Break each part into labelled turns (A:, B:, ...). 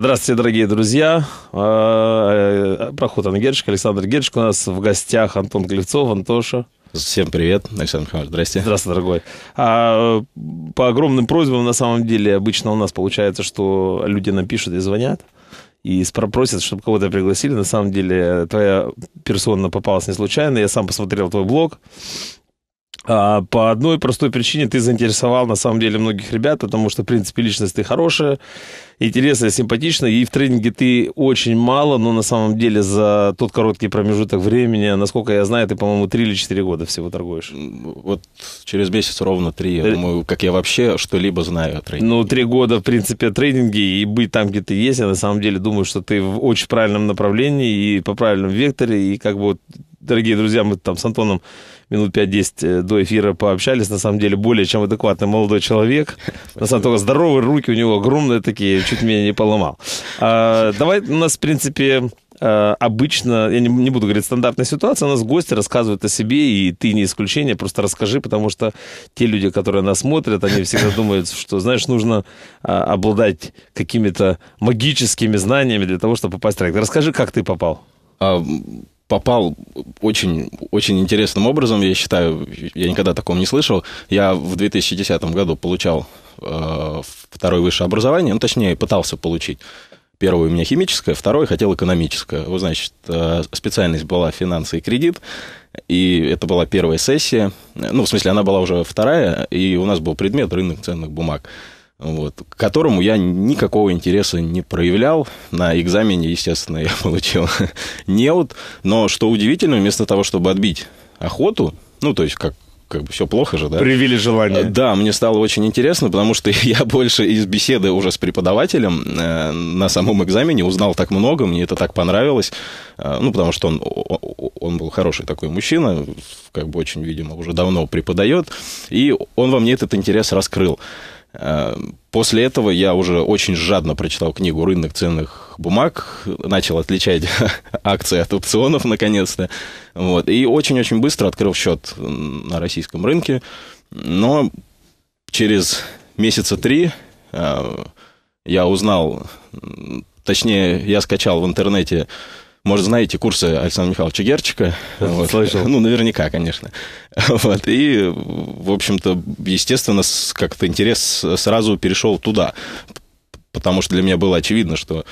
A: Здравствуйте, дорогие друзья. А, э, проход Ангершик, Александр Гершик. У нас в гостях Антон Клевцов, Антоша. Всем привет, Александр Михайлович, здрасте. Здравствуй, дорогой. А, по огромным просьбам, на самом деле, обычно у нас получается, что люди напишут и звонят, и спросят, чтобы кого-то пригласили. На самом деле, твоя персона попалась не случайно. Я сам посмотрел твой блог, а, по одной простой причине ты заинтересовал на самом деле многих ребят, потому что, в принципе, личность ты хорошая, интересная, симпатичная, и в тренинге ты очень мало, но на самом деле за тот короткий промежуток времени, насколько я знаю, ты, по-моему, 3 или 4 года всего торгуешь. Вот через месяц ровно 3, я э, думаю, как я вообще что-либо знаю о тренинге. Ну, 3 года, в принципе, о и быть там, где ты есть, я на самом деле думаю, что ты в очень правильном направлении и по правильному векторе, и как бы дорогие друзья, мы там с Антоном минут 5-10 э, до эфира пообщались. На самом деле более чем адекватный молодой человек. На самом деле здоровые руки у него огромные такие, чуть меня не поломал. А, давай у нас, в принципе, э, обычно, я не, не буду говорить стандартная ситуация, у нас гости рассказывают о себе, и ты не исключение, просто расскажи, потому что те люди, которые нас смотрят, они всегда думают, что, знаешь, нужно а, обладать какими-то
B: магическими знаниями для того, чтобы попасть в трек. Расскажи, как ты попал. А, попал очень, очень интересным образом, я считаю, я никогда такого не слышал. Я в 2010 году получал э, второе высшее образование, ну, точнее, пытался получить. Первое у меня химическое, второе хотел экономическое. Вот, значит, э, специальность была финансы и кредит, и это была первая сессия. Э, ну, в смысле, она была уже вторая, и у нас был предмет рынок ценных бумаг вот, к которому я никакого интереса не проявлял. На экзамене, естественно, я получил неуд. Но что удивительно, вместо того, чтобы отбить охоту, ну, то есть как как бы все плохо же, да? Привили желание. Да, мне стало очень интересно, потому что я больше из беседы уже с преподавателем э, на самом экзамене узнал так много, мне это так понравилось, э, ну, потому что он, он был хороший такой мужчина, как бы очень, видимо, уже давно преподает, и он во мне этот интерес раскрыл. Э, после этого я уже очень жадно прочитал книгу «Рынок ценных бумаг», начал отличать акции от опционов, наконец-то. Вот. И очень-очень быстро открыл счет на российском рынке. Но через месяца три э, я узнал, точнее, я скачал в интернете может, знаете курсы Александра Михайловича Герчика? Вот. Слышал. Ну, наверняка, конечно. Вот. И, в общем-то, естественно, как-то интерес сразу перешел туда. Потому что для меня было очевидно, что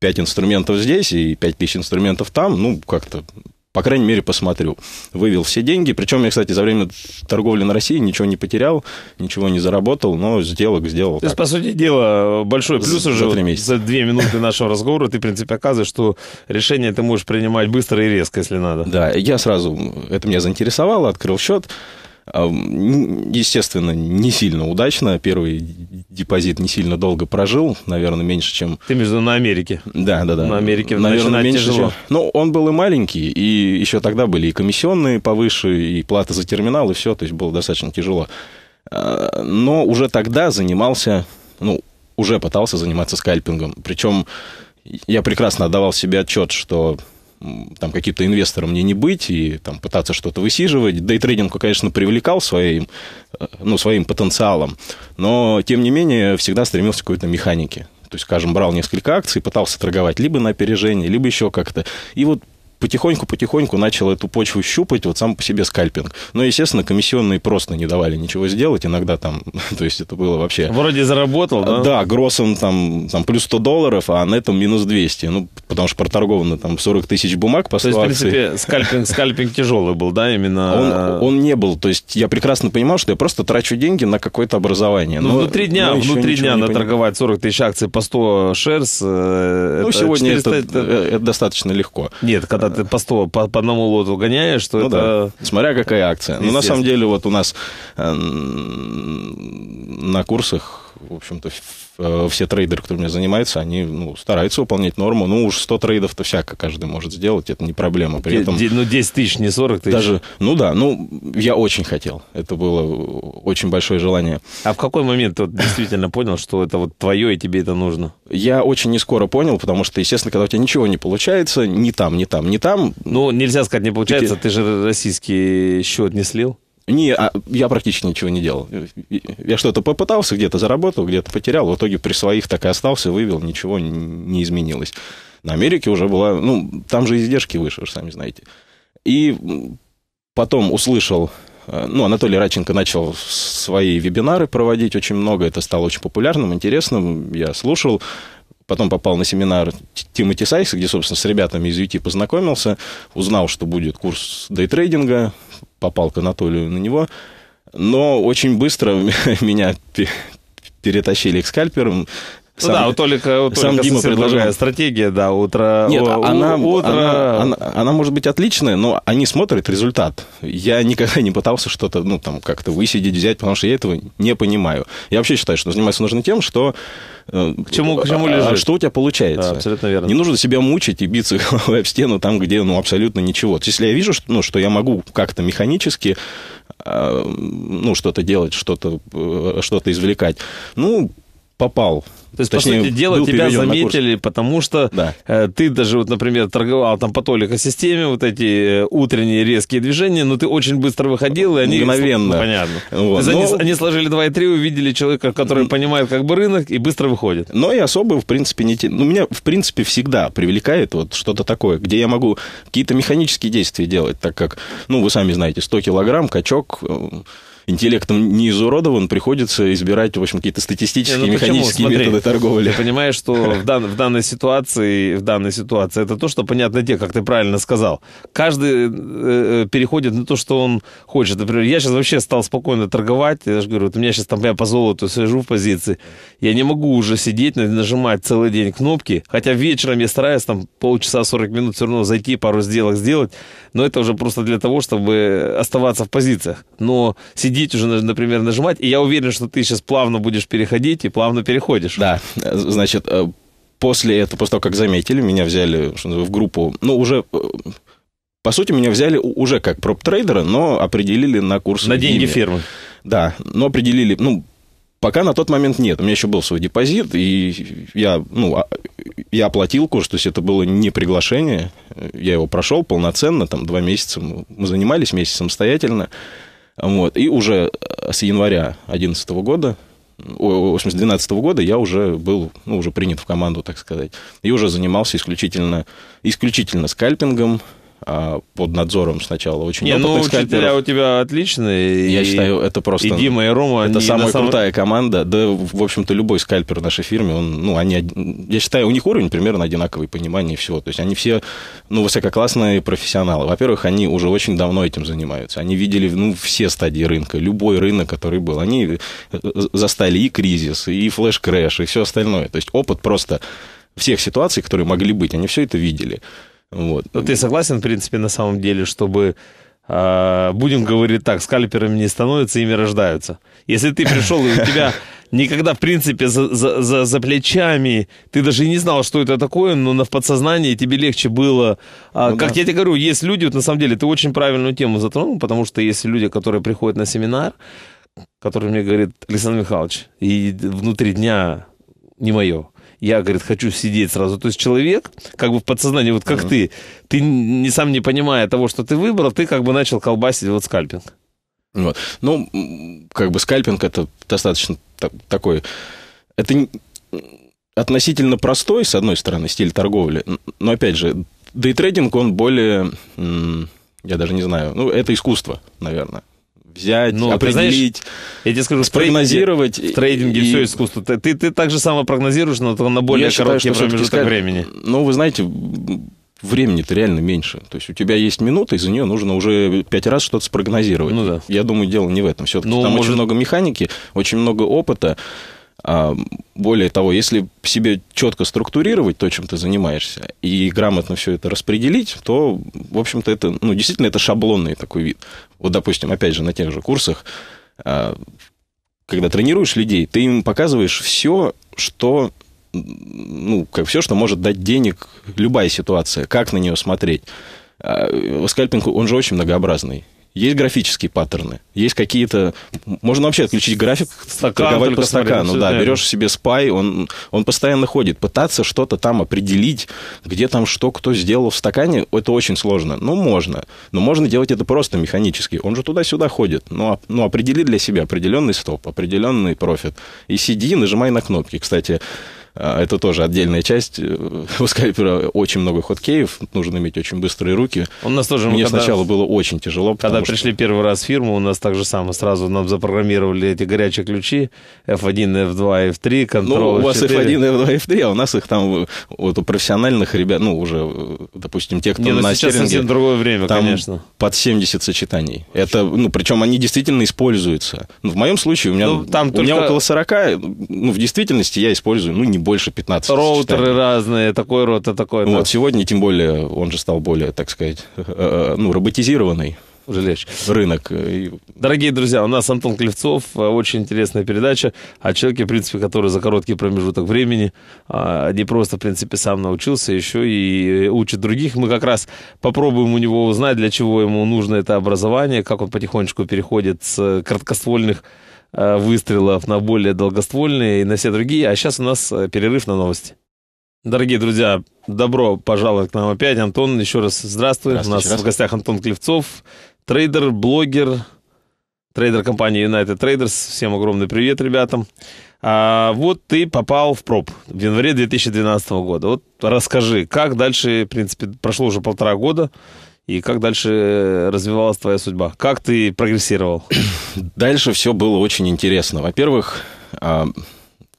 B: пять инструментов здесь и пять тысяч инструментов там, ну, как-то по крайней мере, посмотрю. Вывел все деньги. Причем я, кстати, за время торговли на России ничего не потерял, ничего не заработал, но сделок сделал. То есть, по
A: сути дела, большой плюс за, уже за, 3
B: вот, за две минуты
A: нашего разговора ты, в принципе, оказываешь, что решение ты можешь принимать быстро и резко, если надо. Да, я
B: сразу, это меня заинтересовало, открыл счет. А, ну, естественно, не сильно удачно. Первый депозит не сильно долго прожил, наверное, меньше, чем... Ты между на Америке. Да, да, да. На Америке наверное, меньше, тяжело. Чем... Ну, он был и маленький, и еще тогда были и комиссионные повыше, и плата за терминал, и все, то есть было достаточно тяжело. А, но уже тогда занимался, ну, уже пытался заниматься скальпингом. Причем я прекрасно отдавал себе отчет, что там каким-то инвестором мне не быть и там пытаться что-то высиживать. да и Дейтрейдинг, конечно, привлекал своим, э, ну, своим потенциалом, но, тем не менее, всегда стремился к какой-то механике. То есть, скажем, брал несколько акций, пытался торговать либо на опережение, либо еще как-то. И вот потихоньку-потихоньку начал эту почву щупать, вот сам по себе скальпинг. Но, ну, естественно, комиссионные просто не давали ничего сделать, иногда там, то есть это было вообще...
A: Вроде заработал, да? Да,
B: гроссом там, там плюс 100 долларов, а на этом минус 200, ну, потому что проторговано там 40 тысяч бумаг по 100 То есть, в
A: принципе, скальпинг, скальпинг
B: тяжелый был, да, именно? Он, он не был, то есть я прекрасно понимал, что я просто трачу деньги на какое-то образование. Ну, внутри дня, но внутри дня торговать 40 тысяч акций по 100 шерс, э, ну, это сегодня 400... это, э, это достаточно легко. Нет, когда когда ты по 100, по, по одному лоту гоняешь, что ну, это... Да. Смотря какая акция. Но ну, на самом деле, вот у нас э, на курсах, в общем-то, Э, все трейдеры, кто у меня занимается, они ну, стараются выполнять норму. Ну, уж 100 трейдов-то всяко каждый может сделать, это не проблема. При этом, ну, 10 тысяч, не 40 тысяч. Даже, ну да, ну, я очень хотел. Это было очень большое желание. А в какой момент ты действительно понял, что это вот твое и тебе это нужно? Я очень не скоро понял, потому что, естественно, когда у тебя ничего не получается, ни там, ни там, ни там... Ну, нельзя сказать, не получается, ты, ты же российский счет не слил. Не, а я практически ничего не делал. Я что-то попытался, где-то заработал, где-то потерял. В итоге при своих так и остался, вывел, ничего не изменилось. На Америке уже была... Ну, там же издержки выше, вы сами знаете. И потом услышал... Э, ну, Анатолий Раченко начал свои вебинары проводить очень много. Это стало очень популярным, интересным. Я слушал потом попал на семинар Тимати Сайса, где, собственно, с ребятами из UT познакомился, узнал, что будет курс дейтрейдинга, попал к Анатолию на него. Но очень быстро меня перетащили к скальперам, ну сам, да, у
A: Толика, у Толика сам Дима предлагает
B: стратегия, да, утро. Нет, у, она, утро... Она, она, она может быть отличная, но они смотрят результат. Я никогда не пытался что-то, ну, там, как-то высидеть, взять, потому что я этого не понимаю. Я вообще считаю, что заниматься нужно тем, что... Э, к чему, к чему а, лежит. А что у тебя получается. Да, абсолютно верно. Не нужно себя мучить и биться головой об стену там, где, ну, абсолютно ничего. То есть Если я вижу, что, ну, что я могу как-то механически э, ну, что-то делать, что-то э, что извлекать, ну, попал. То есть, Точнее, по сути дела, тебя заметили,
A: потому что да. э, ты даже, вот, например, торговал там по той системе вот эти э, утренние резкие движения, но ты очень быстро выходил, и они... Мгновенно. Ну, понятно. Вот. Но... Ну. Они, они сложили 2 и 3, увидели человека, который но... понимает как бы рынок, и быстро выходит.
B: Но и особо, в принципе, не... Ну, меня, в принципе, всегда привлекает вот что-то такое, где я могу какие-то механические действия делать, так как, ну, вы сами знаете, 100 килограмм, качок э, интеллектом не изуродован, приходится избирать, в общем, какие-то статистические, не, ну, механические Смотри, методы торговли. Я понимаю,
A: что в, дан, в данной ситуации, в данной ситуации, это то, что понятно те, как ты правильно сказал. Каждый э, э переходит на то, что он хочет. Например, я сейчас вообще стал спокойно торговать. Я же говорю, вот у меня сейчас там я по золоту сижу в позиции. Я не могу уже сидеть, нажимать целый день кнопки. Хотя вечером я стараюсь там полчаса 40 минут все равно зайти, пару сделок сделать. Но это уже просто для того, чтобы оставаться в позициях. Но сидеть переходить уже, например, нажимать. И я уверен,
B: что ты сейчас плавно будешь переходить и плавно переходишь. Да, значит, э, после этого, после того, как заметили, меня взяли в группу, ну, уже э, по сути, меня взяли уже как проп-трейдера, но определили на курс... На деньги имя. фирмы. Да, но определили, ну, пока на тот момент нет. У меня еще был свой депозит, и я, ну, а, я оплатил курс, то есть это было не приглашение. Я его прошел полноценно, там, два месяца мы занимались, месяц самостоятельно. Вот. И уже э, с января 2011 года, 2012 года я уже был, ну, уже принят в команду, так сказать. И уже занимался исключительно, исключительно скальпингом, а, под надзором сначала очень Не, опытных ну, скальперов. учителя у
A: тебя отличные. Я и, считаю, это просто... И Дима, и Рома... Это самая самом... крутая
B: команда. Да, в общем-то, любой скальпер в нашей фирме, он, ну, они... Я считаю, у них уровень примерно одинаковый, понимание всего. То есть они все, ну, высококлассные профессионалы. Во-первых, они уже очень давно этим занимаются. Они видели, ну, все стадии рынка, любой рынок, который был. Они э, застали и кризис, и флеш-крэш, и все остальное. То есть опыт просто всех ситуаций, которые могли быть, они все это видели. Вот. Но ну, ты согласен, в принципе, на самом деле, чтобы
A: а, будем говорить так, скальперами не становятся, ими рождаются. Если ты пришел, и у тебя никогда, в принципе, за, за, за, за плечами, ты даже и не знал, что это такое, но на подсознании тебе легче было. А, ну, как да. я тебе говорю, есть люди, вот на самом деле, ты очень правильную тему затронул, потому что есть люди, которые приходят на семинар, который мне говорит, Александр Михайлович, и внутри дня не мое я, говорит, хочу сидеть сразу. То есть человек, как бы в подсознании, вот как mm-hmm. ты, ты не сам не понимая того, что ты выбрал,
B: ты как бы начал колбасить вот скальпинг. Вот. Ну, как бы скальпинг это достаточно так, такой... Это относительно простой, с одной стороны, стиль торговли, но, опять же, дейтрейдинг, он более... Я даже не знаю. Ну, это искусство, наверное взять, ну, определить, знаешь,
A: я тебе скажу, спрогнозировать. В трейдинге, и, все искусство. Ты, ты, ты так же само прогнозируешь, но на более я короткий считаю, промежуток сказать, времени.
B: Ну, вы знаете, времени-то реально меньше. То есть у тебя есть минута, из за нее нужно уже пять раз что-то спрогнозировать. Ну, да. Я думаю, дело не в этом. Все-таки ну, там может... очень много механики, очень много опыта. А, более того, если себе четко структурировать то, чем ты занимаешься, и грамотно все это распределить, то, в общем-то, это, ну, действительно, это шаблонный такой вид. Вот, допустим, опять же, на тех же курсах, а, когда тренируешь людей, ты им показываешь все, что ну, как все, что может дать денег любая ситуация, как на нее смотреть. А, скальпинг, он же очень многообразный. Есть графические паттерны, есть какие-то... Можно вообще отключить график, стакан, торговать по стакану. Смотрим, да, берешь себе спай, он, он постоянно ходит. Пытаться что-то там определить, где там что, кто сделал в стакане, это очень сложно. Ну, можно. Но можно делать это просто механически. Он же туда-сюда ходит. Ну, а ну определи для себя определенный стоп, определенный профит. И сиди, нажимай на кнопки. Кстати, а, это тоже отдельная часть. Э, у скайпера очень много ходкеев, нужно иметь очень быстрые руки.
A: У нас тоже... Мне ну, когда, сначала
B: было очень тяжело. Когда пришли что... первый раз в фирму, у нас так же самое. Сразу нам запрограммировали эти горячие
A: ключи F1, F2, F3, Control Ну, у вас 4. F1,
B: F2, F3, а у нас их там э, вот у профессиональных ребят, ну, уже, э, допустим, те, кто Не, ну, на сейчас совсем другое время, там конечно. под 70 сочетаний. Это, ну, причем они действительно используются. Ну, в моем случае у меня, ну, там у только... меня около 40, ну, в действительности я использую, ну, не не больше 15 Роутеры сочетаний. разные,
A: такой рот, а такой. Вот, да.
B: сегодня, тем более, он же стал более, так сказать, э, э, ну, роботизированный жилищ. Рынок. Э,
A: Дорогие друзья, у нас Антон Клевцов. Очень интересная передача о человеке, в принципе, который за короткий промежуток времени а, не просто, в принципе, сам научился, еще и учит других. Мы как раз попробуем у него узнать, для чего ему нужно это образование, как он потихонечку переходит с краткоствольных Э, выстрелов, на более долгоствольные и на все другие. А сейчас у нас э, перерыв на новости. Дорогие друзья, добро пожаловать к нам опять. Антон, еще раз здравствуй. у нас в гостях Антон Клевцов, трейдер, блогер, трейдер компании United Traders. Всем огромный привет, ребятам. А вот ты попал в проб в январе 2012 года. Вот расскажи, как дальше, в принципе, прошло уже полтора года. И как дальше э,
B: развивалась твоя судьба? Как ты прогрессировал? Дальше все было очень интересно. Во-первых, а,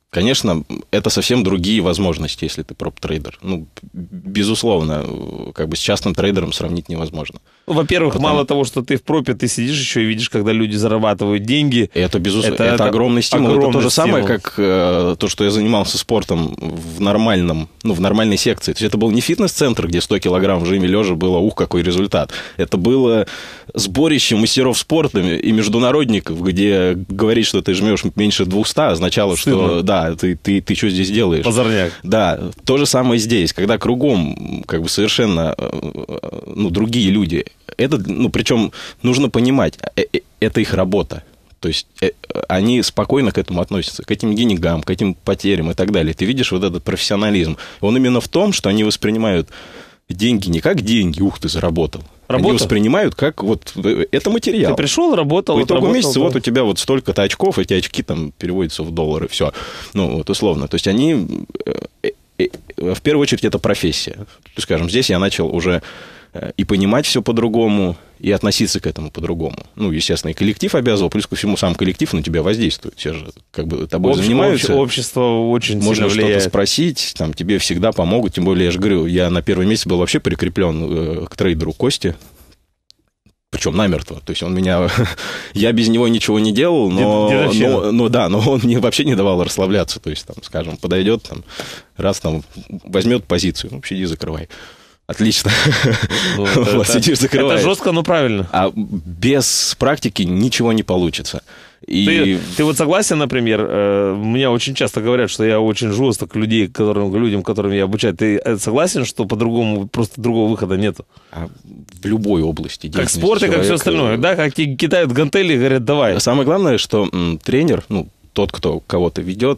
B: конечно, это совсем другие возможности, если ты проб трейдер Ну, безусловно, как бы с частным трейдером сравнить невозможно
A: во-первых, Потому... мало того, что ты в пропе, ты сидишь еще и видишь, когда люди зарабатывают деньги. Это, безусловно, это, это, это огромный стимул. Огромный это то же стимул. самое,
B: как э, то, что я занимался спортом в нормальном, ну, в нормальной секции. То есть это был не фитнес-центр, где 100 килограмм в жиме лежа было, ух, какой результат. Это было сборище мастеров спорта и международников, где говорить, что ты жмешь меньше 200, означало, Стыдно. что да, ты, ты, ты что здесь делаешь? Позорняк. Да, то же самое здесь, когда кругом как бы совершенно э, э, ну, другие люди, это, ну, причем нужно понимать, а, э, э, это их работа. То есть э, они спокойно к этому относятся, к этим деньгам, к этим потерям и так далее. Ты видишь вот этот профессионализм. Он именно в том, что они воспринимают деньги не как деньги, ух ты, заработал. Работа? Они воспринимают как вот это материал. Ты
A: пришел, работал, По итогу месяца да. вот у
B: тебя вот столько-то очков, эти очки там переводятся в доллары, все. Ну, вот условно. То есть они... В первую очередь это профессия. Скажем, здесь я начал уже Э, и понимать все по-другому, и относиться к этому по-другому. Ну, естественно, и коллектив обязывал, плюс ко всему сам коллектив на тебя воздействует. Все же как бы тобой Общ, занимаются.
A: Общество очень Можно что-то
B: спросить, там, тебе всегда помогут. Тем более, я же говорю, я на первом месяце был вообще прикреплен э, к трейдеру Кости. Причем намертво. То есть он меня... я без него ничего не делал, но, Дедовщина. но, но... да, но он мне вообще не давал расслабляться. То есть, там, скажем, подойдет, там, раз там возьмет позицию, ну, сиди, закрывай. Отлично. вот, это, сидишь, Это жестко, но правильно. А без практики ничего не получится. И... Ты, ты вот согласен,
A: например, э, меня очень часто говорят, что я очень жесток к людей, которым, людям, которым я обучаю. Ты э, согласен, что по-другому, просто другого выхода нету? А в любой области Как спорт и человека... как все остальное,
B: да? Как кидают гантели и говорят, давай. Самое главное, что м, тренер, ну, тот, кто кого-то ведет,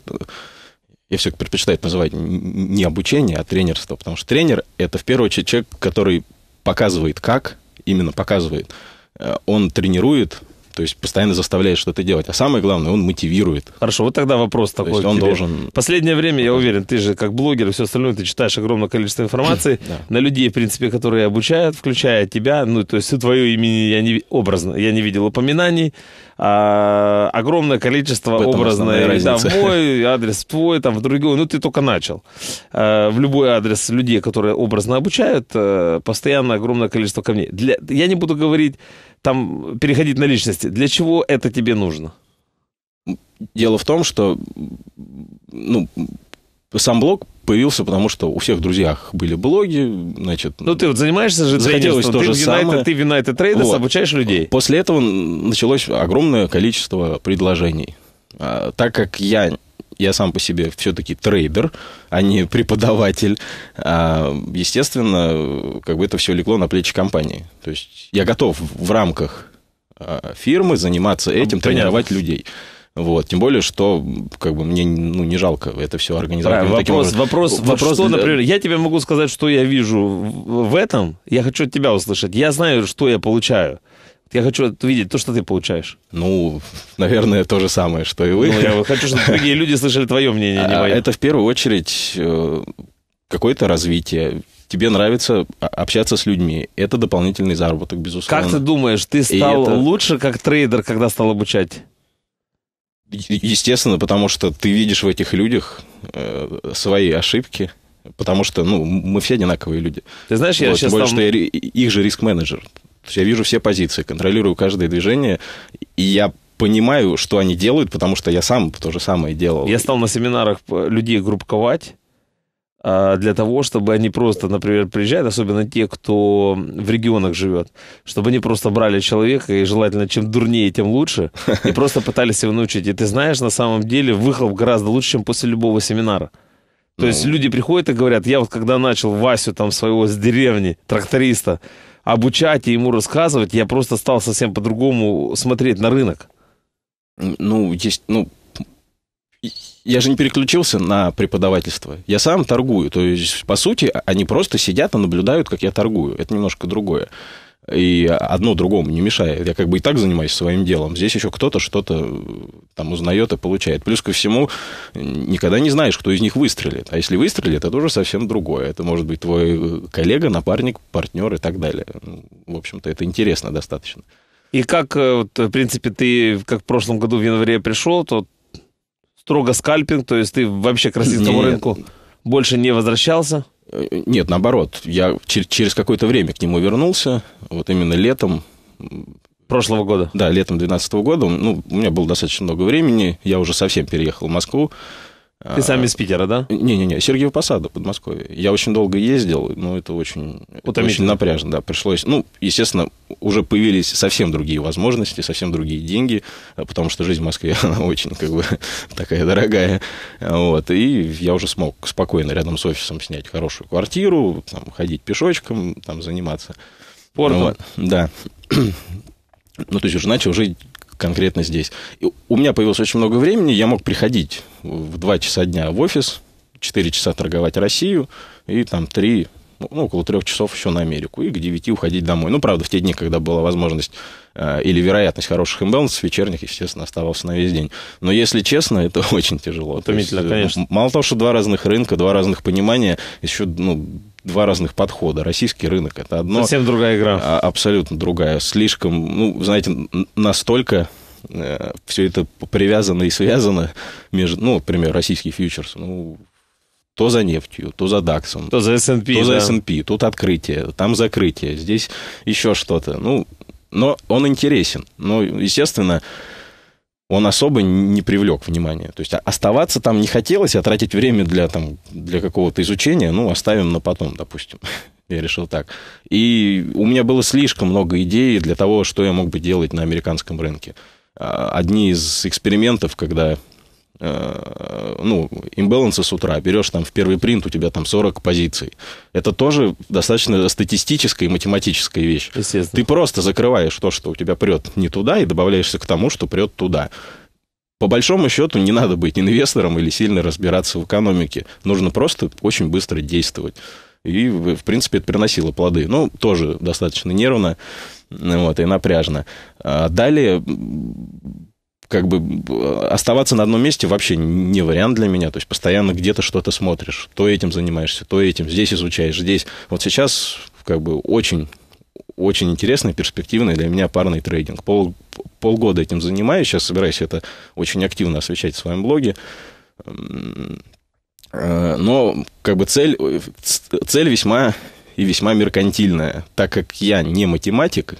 B: я все предпочитаю это называть не обучение, а тренерство, потому что тренер – это в первую очередь человек, который показывает как, именно показывает, э, он тренирует то есть постоянно заставляет что-то делать. А самое главное, он мотивирует. Хорошо, вот тогда вопрос такой. То есть он тебе. должен...
A: Последнее время, я уверен, ты же как блогер и все остальное, ты читаешь огромное количество информации на людей, в принципе, которые обучают, включая тебя. Ну, то есть твое имени я не образно, я не видел упоминаний. А, огромное количество образной да, мой адрес твой, там в другой, ну ты только начал. А, в любой адрес людей, которые образно обучают, э, постоянно огромное количество камней. Для, я не буду говорить там переходить на личности. Для чего это тебе нужно? Дело
B: в том, что ну, сам блог появился, потому что у всех друзьях были блоги, значит... Ну, ты вот занимаешься
A: же трейдерством, то ты, же United, самое. ты в United Traders вот. обучаешь
B: людей. После этого началось огромное количество предложений. А, так как я я сам по себе все-таки трейдер, а не преподаватель. А, естественно, как бы это все легло на плечи компании. То есть я готов в рамках а, фирмы заниматься этим, Понятно. тренировать людей. Вот, тем более, что как бы мне ну, не жалко это все организовать. Правильно, вопрос, образом. вопрос, вопрос, что, для... например,
A: я тебе могу сказать, что я вижу в этом, я хочу от тебя услышать. Я знаю, что я получаю.
B: Я хочу видеть то, что ты получаешь. Ну, наверное, то же самое, что и вы. Ну, я хочу, чтобы другие
A: люди слышали твое мнение, а не а, мое.
B: Это в первую очередь э, какое-то развитие. Тебе нравится общаться с людьми. Это дополнительный заработок, безусловно. Как ты
A: думаешь, ты стал это...
B: лучше как трейдер, когда стал обучать? Естественно, потому что ты видишь в этих людях э, свои ошибки, потому что ну, мы все одинаковые люди. Ты знаешь, я вот, сейчас... Тем более, там... что я их же риск-менеджер. Я вижу все позиции, контролирую каждое движение, и я понимаю, что они делают, потому что я сам то же самое делал. Я стал на семинарах людей группковать а, для того,
A: чтобы они просто, например, приезжают, особенно те, кто в регионах живет, чтобы они просто брали человека, и желательно, чем дурнее, тем лучше, и просто пытались его научить. И ты знаешь, на самом деле, выхлоп гораздо лучше, чем после любого семинара. То ну... есть люди приходят и говорят, я вот когда начал Васю там своего с деревни, тракториста, обучать и ему рассказывать, я
B: просто стал совсем по-другому смотреть на рынок. Ну, есть, ну, я же не переключился на преподавательство. Я сам торгую. То есть, по сути, они просто сидят и наблюдают, как я торгую. Это немножко другое и одно другому не мешает. Я как бы и так занимаюсь своим делом. Здесь еще кто-то что-то э, там узнает и получает. Плюс ко всему, никогда не знаешь, кто из них выстрелит. А если выстрелит, это уже совсем другое. Это может быть твой э, коллега, напарник, партнер и так далее. В общем-то, это интересно достаточно.
A: И как, э, вот, в принципе, ты, как в прошлом году в январе пришел, то
B: строго скальпинг, то есть ты вообще к российскому рынку больше не возвращался? Нет, наоборот, я через какое-то время к нему вернулся, вот именно летом. Прошлого года? Да, летом 2012 года. Ну, у меня было достаточно много времени, я уже совсем переехал в Москву. Ты сам из Питера, да? Не-не-не, Сергеев Посада, Подмосковье. Я очень долго ездил, но это очень, это очень напряжно, да, пришлось. Ну, естественно, уже появились совсем другие возможности, совсем другие деньги, э, потому что жизнь в Москве, она очень, как бы, такая дорогая. Вот, и я уже смог спокойно рядом с офисом снять хорошую квартиру, там, ходить пешочком, там, заниматься. Спортом. Вот, да. Ну, то есть уже начал жить конкретно здесь. И у меня появилось очень много времени, я мог приходить в 2 часа дня в офис, 4 часа торговать Россию и там 3, ну, ну, около 3 часов еще на Америку, и к 9 уходить домой. Ну, правда, в те дни, когда была возможность э, или вероятность хороших имбалансов, вечерних, естественно, оставался на весь день. Но, если честно, это очень тяжело. Утомительно, то есть, э, конечно. Мало того, что два разных рынка, два разных понимания, еще, ну, два разных подхода. Российский рынок это одно. Совсем другая игра. А, абсолютно другая. Слишком, ну, знаете, настолько э, все это привязано и связано между, ну, например, российский фьючерс. Ну, то за нефтью, то за ДАКСом. То за S&P, То да. за S&P, тут открытие, там закрытие, здесь еще что-то. Ну, но он интересен. Но, естественно, он особо не привлек внимания. То есть а, оставаться там не хотелось, а тратить время для, там, для какого-то изучения, ну, оставим на потом, допустим. я решил так. И у меня было слишком много идей для того, что я мог бы делать на американском рынке. А, одни из экспериментов, когда Э, ну, имбалансы с утра, берешь там в первый принт, у тебя там 40 позиций. Это тоже достаточно статистическая и математическая вещь. Естественно. Ты просто закрываешь то, что у тебя прет не туда, и добавляешься к тому, что прет туда. По большому счету не надо быть инвестором или сильно разбираться в экономике. Нужно просто очень быстро действовать. И, в принципе, это приносило плоды. Ну, тоже достаточно нервно вот, и напряжно. А далее как бы оставаться на одном месте вообще не вариант для меня. То есть постоянно где-то что-то смотришь, то этим занимаешься, то этим, здесь изучаешь, здесь. Вот сейчас как бы очень очень интересный, перспективный для меня парный трейдинг. Пол, полгода этим занимаюсь, сейчас собираюсь это очень активно освещать в своем блоге. Э, но как бы цель, цель весьма и весьма меркантильная. Так как я не математик,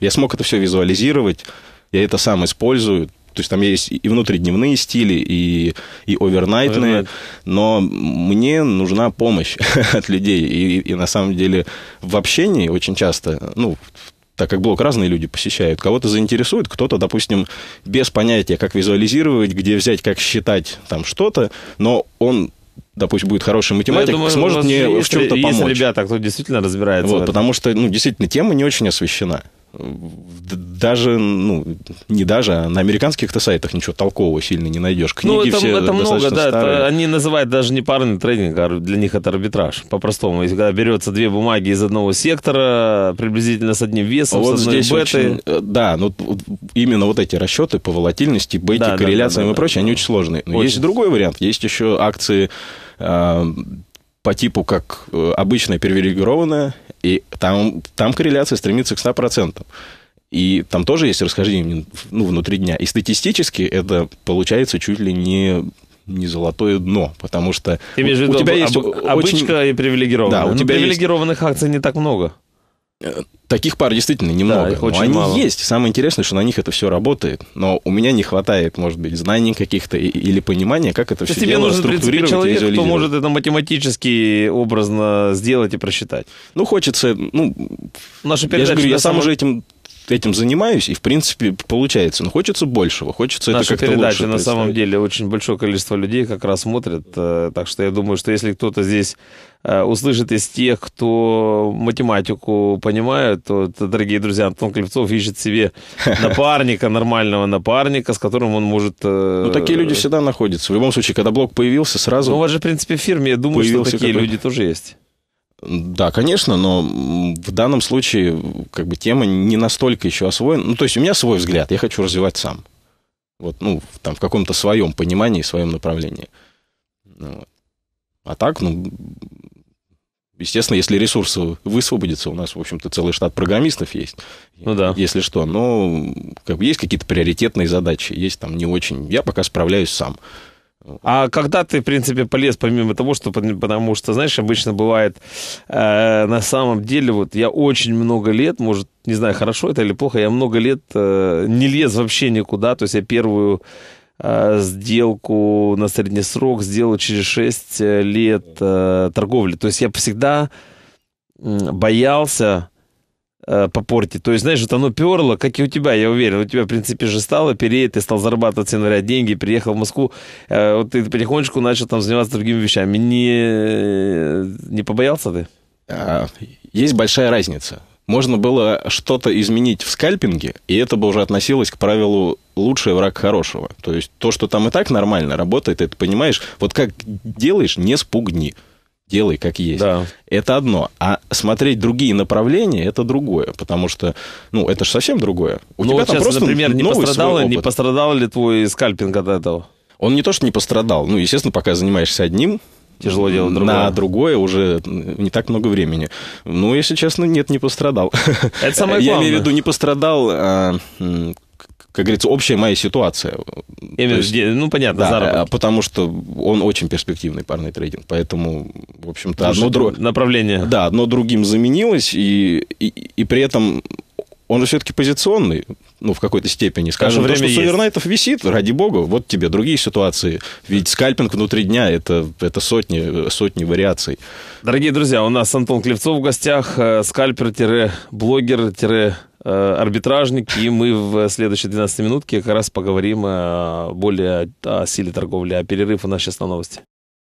B: я смог это все визуализировать, я это сам использую. То есть там есть и внутридневные стили, и, и овернайтные, но мне нужна помощь от людей. И, и на самом деле в общении очень часто, ну, так как блок разные люди посещают, кого-то заинтересует, кто-то, допустим, без понятия, как визуализировать, где взять, как считать там что-то, но он допустим, будет хороший ну, математик, думаю, сможет мне в чем-то помочь. Есть
A: ребята, кто действительно разбирается. Вот, потому
B: что, ну, действительно, тема не очень освещена даже, ну, не даже, а на американских-то сайтах ничего толкового сильно не найдешь. Книги ну, это, все это много, да. Это,
A: они называют даже не парный трейдинг, а для них это арбитраж. По-простому. Если когда берется две бумаги из одного сектора, приблизительно с одним весом, вот с одной здесь бетой. Очень,
B: э, да, ну, именно вот эти расчеты по волатильности, бете, да, корреляциям да, да, ну и прочее, да, они да. очень сложные. Но очень. есть другой вариант. Есть еще акции а, по типу как э, обычная привилегированная, и там, там корреляция стремится к 100%. И там тоже есть расхождение ну, внутри дня. И статистически это получается чуть ли не не золотое дно, потому что Ты у, у тебя есть об, очень...
A: и привилегированная. Да, у ну, тебя привилегированных
B: есть... акций не так много. Э, таких пар действительно немного. Да, их очень они мало. есть. Самое интересное, что на них это все работает. Но у меня не хватает, может быть, знаний каких-то или понимания, как это То все тебе дело нужен, структурировать принципе, человек, и кто может
A: это математически образно
B: сделать и просчитать. Ну, хочется, ну...
A: Наша передача, я, же говорю, я сам уже
B: этим этим занимаюсь, и, в принципе, получается. Но хочется большего, хочется Наша это как-то передача лучше на самом деле
A: очень большое количество людей как раз смотрят. Э, так что я думаю, что если кто-то здесь э, услышит из тех, кто математику понимает, то, дорогие друзья, Антон Клепцов ищет себе напарника, нормального напарника, с которым он может... Э, ну, такие люди всегда
B: находятся. В любом случае, когда блог появился, сразу... Ну, у вас же, в принципе, в фирме, я думаю, что такие люди тоже есть. Да, конечно, но в данном случае как бы тема не настолько еще освоена. Ну, то есть у меня свой взгляд, я хочу развивать сам. Вот, ну, там в каком-то своем понимании, своем направлении. Ну, вот. А так, ну, естественно, если ресурсы высвободятся, у нас, в общем-то, целый штат программистов есть. Ну да. Если что, но как бы есть какие-то приоритетные задачи, есть там не очень. Я пока справляюсь сам. А когда ты, в принципе, полез, помимо того, что потому что, знаешь, обычно бывает
A: э, на самом деле, вот я очень много лет, может, не знаю, хорошо это или плохо, я много лет э, не лез вообще никуда. То есть я первую э, сделку на средний срок сделал через 6 э, лет э, торговли. То есть я всегда боялся Э, попортить. То есть, знаешь, вот оно перло, как и у тебя, я уверен. У тебя, в принципе, же стало переет, ты стал зарабатывать с января деньги, приехал в Москву,
B: э, вот ты потихонечку начал там заниматься другими вещами. Не, не побоялся ты? А, есть большая разница. Можно было что-то изменить в скальпинге, и это бы уже относилось к правилу лучший враг хорошего. То есть то, что там и так нормально работает, это понимаешь, вот как делаешь, не спугни делай как есть. Да. Это одно. А смотреть другие направления это другое, потому что, ну, это же совсем другое. У ну, тебя вот там сейчас, просто, например, не пострадал, не пострадал ли твой скальпинг от этого? Он не то, что не пострадал. Ну, естественно, пока занимаешься одним, Тяжело делать другое. На другое уже не так много времени. Ну, если честно, нет, не пострадал. Это самое главное. Я имею в виду, не пострадал, а, как говорится, общая моя ситуация. Именно, есть, ну, понятно, да, заработки. Э, потому что он очень перспективный парный трейдинг, поэтому, в общем-то, одно друг... направление. Да, одно другим заменилось, и, и, и при этом он же все-таки позиционный, ну, в какой-то степени. Скажем, то, время то, что есть. Сувернайтов висит, ради бога, вот тебе другие ситуации. Ведь скальпинг внутри дня это, – это сотни, сотни вариаций. Дорогие
A: друзья, у нас Антон Клевцов в гостях, э, скальпер-блогер- Э, арбитражник, и мы в следующей 12 минутке как раз поговорим о э, более о силе торговли, а перерыв у нас сейчас на новости.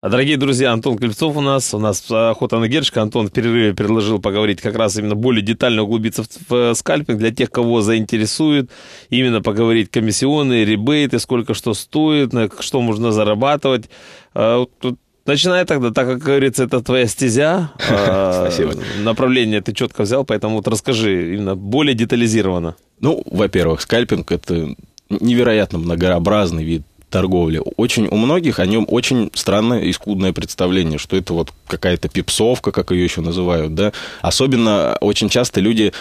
A: А Дорогие друзья, Антон Клевцов у нас, у нас охота на Гершка. Антон в перерыве предложил поговорить как раз именно более детально углубиться в, в скальпинг для тех, кого заинтересует. Именно поговорить комиссионные, ребейты, сколько что стоит, на что можно зарабатывать. А, тут Начинай тогда, так как говорится, это твоя стезя.
B: А, Спасибо.
A: Направление ты четко взял, поэтому вот расскажи именно более детализированно.
B: Ну, во-первых, скальпинг это невероятно многообразный вид торговли. Очень у многих о нем очень странное и скудное представление, что это вот какая-то пипсовка, как ее еще называют, да. Особенно очень часто люди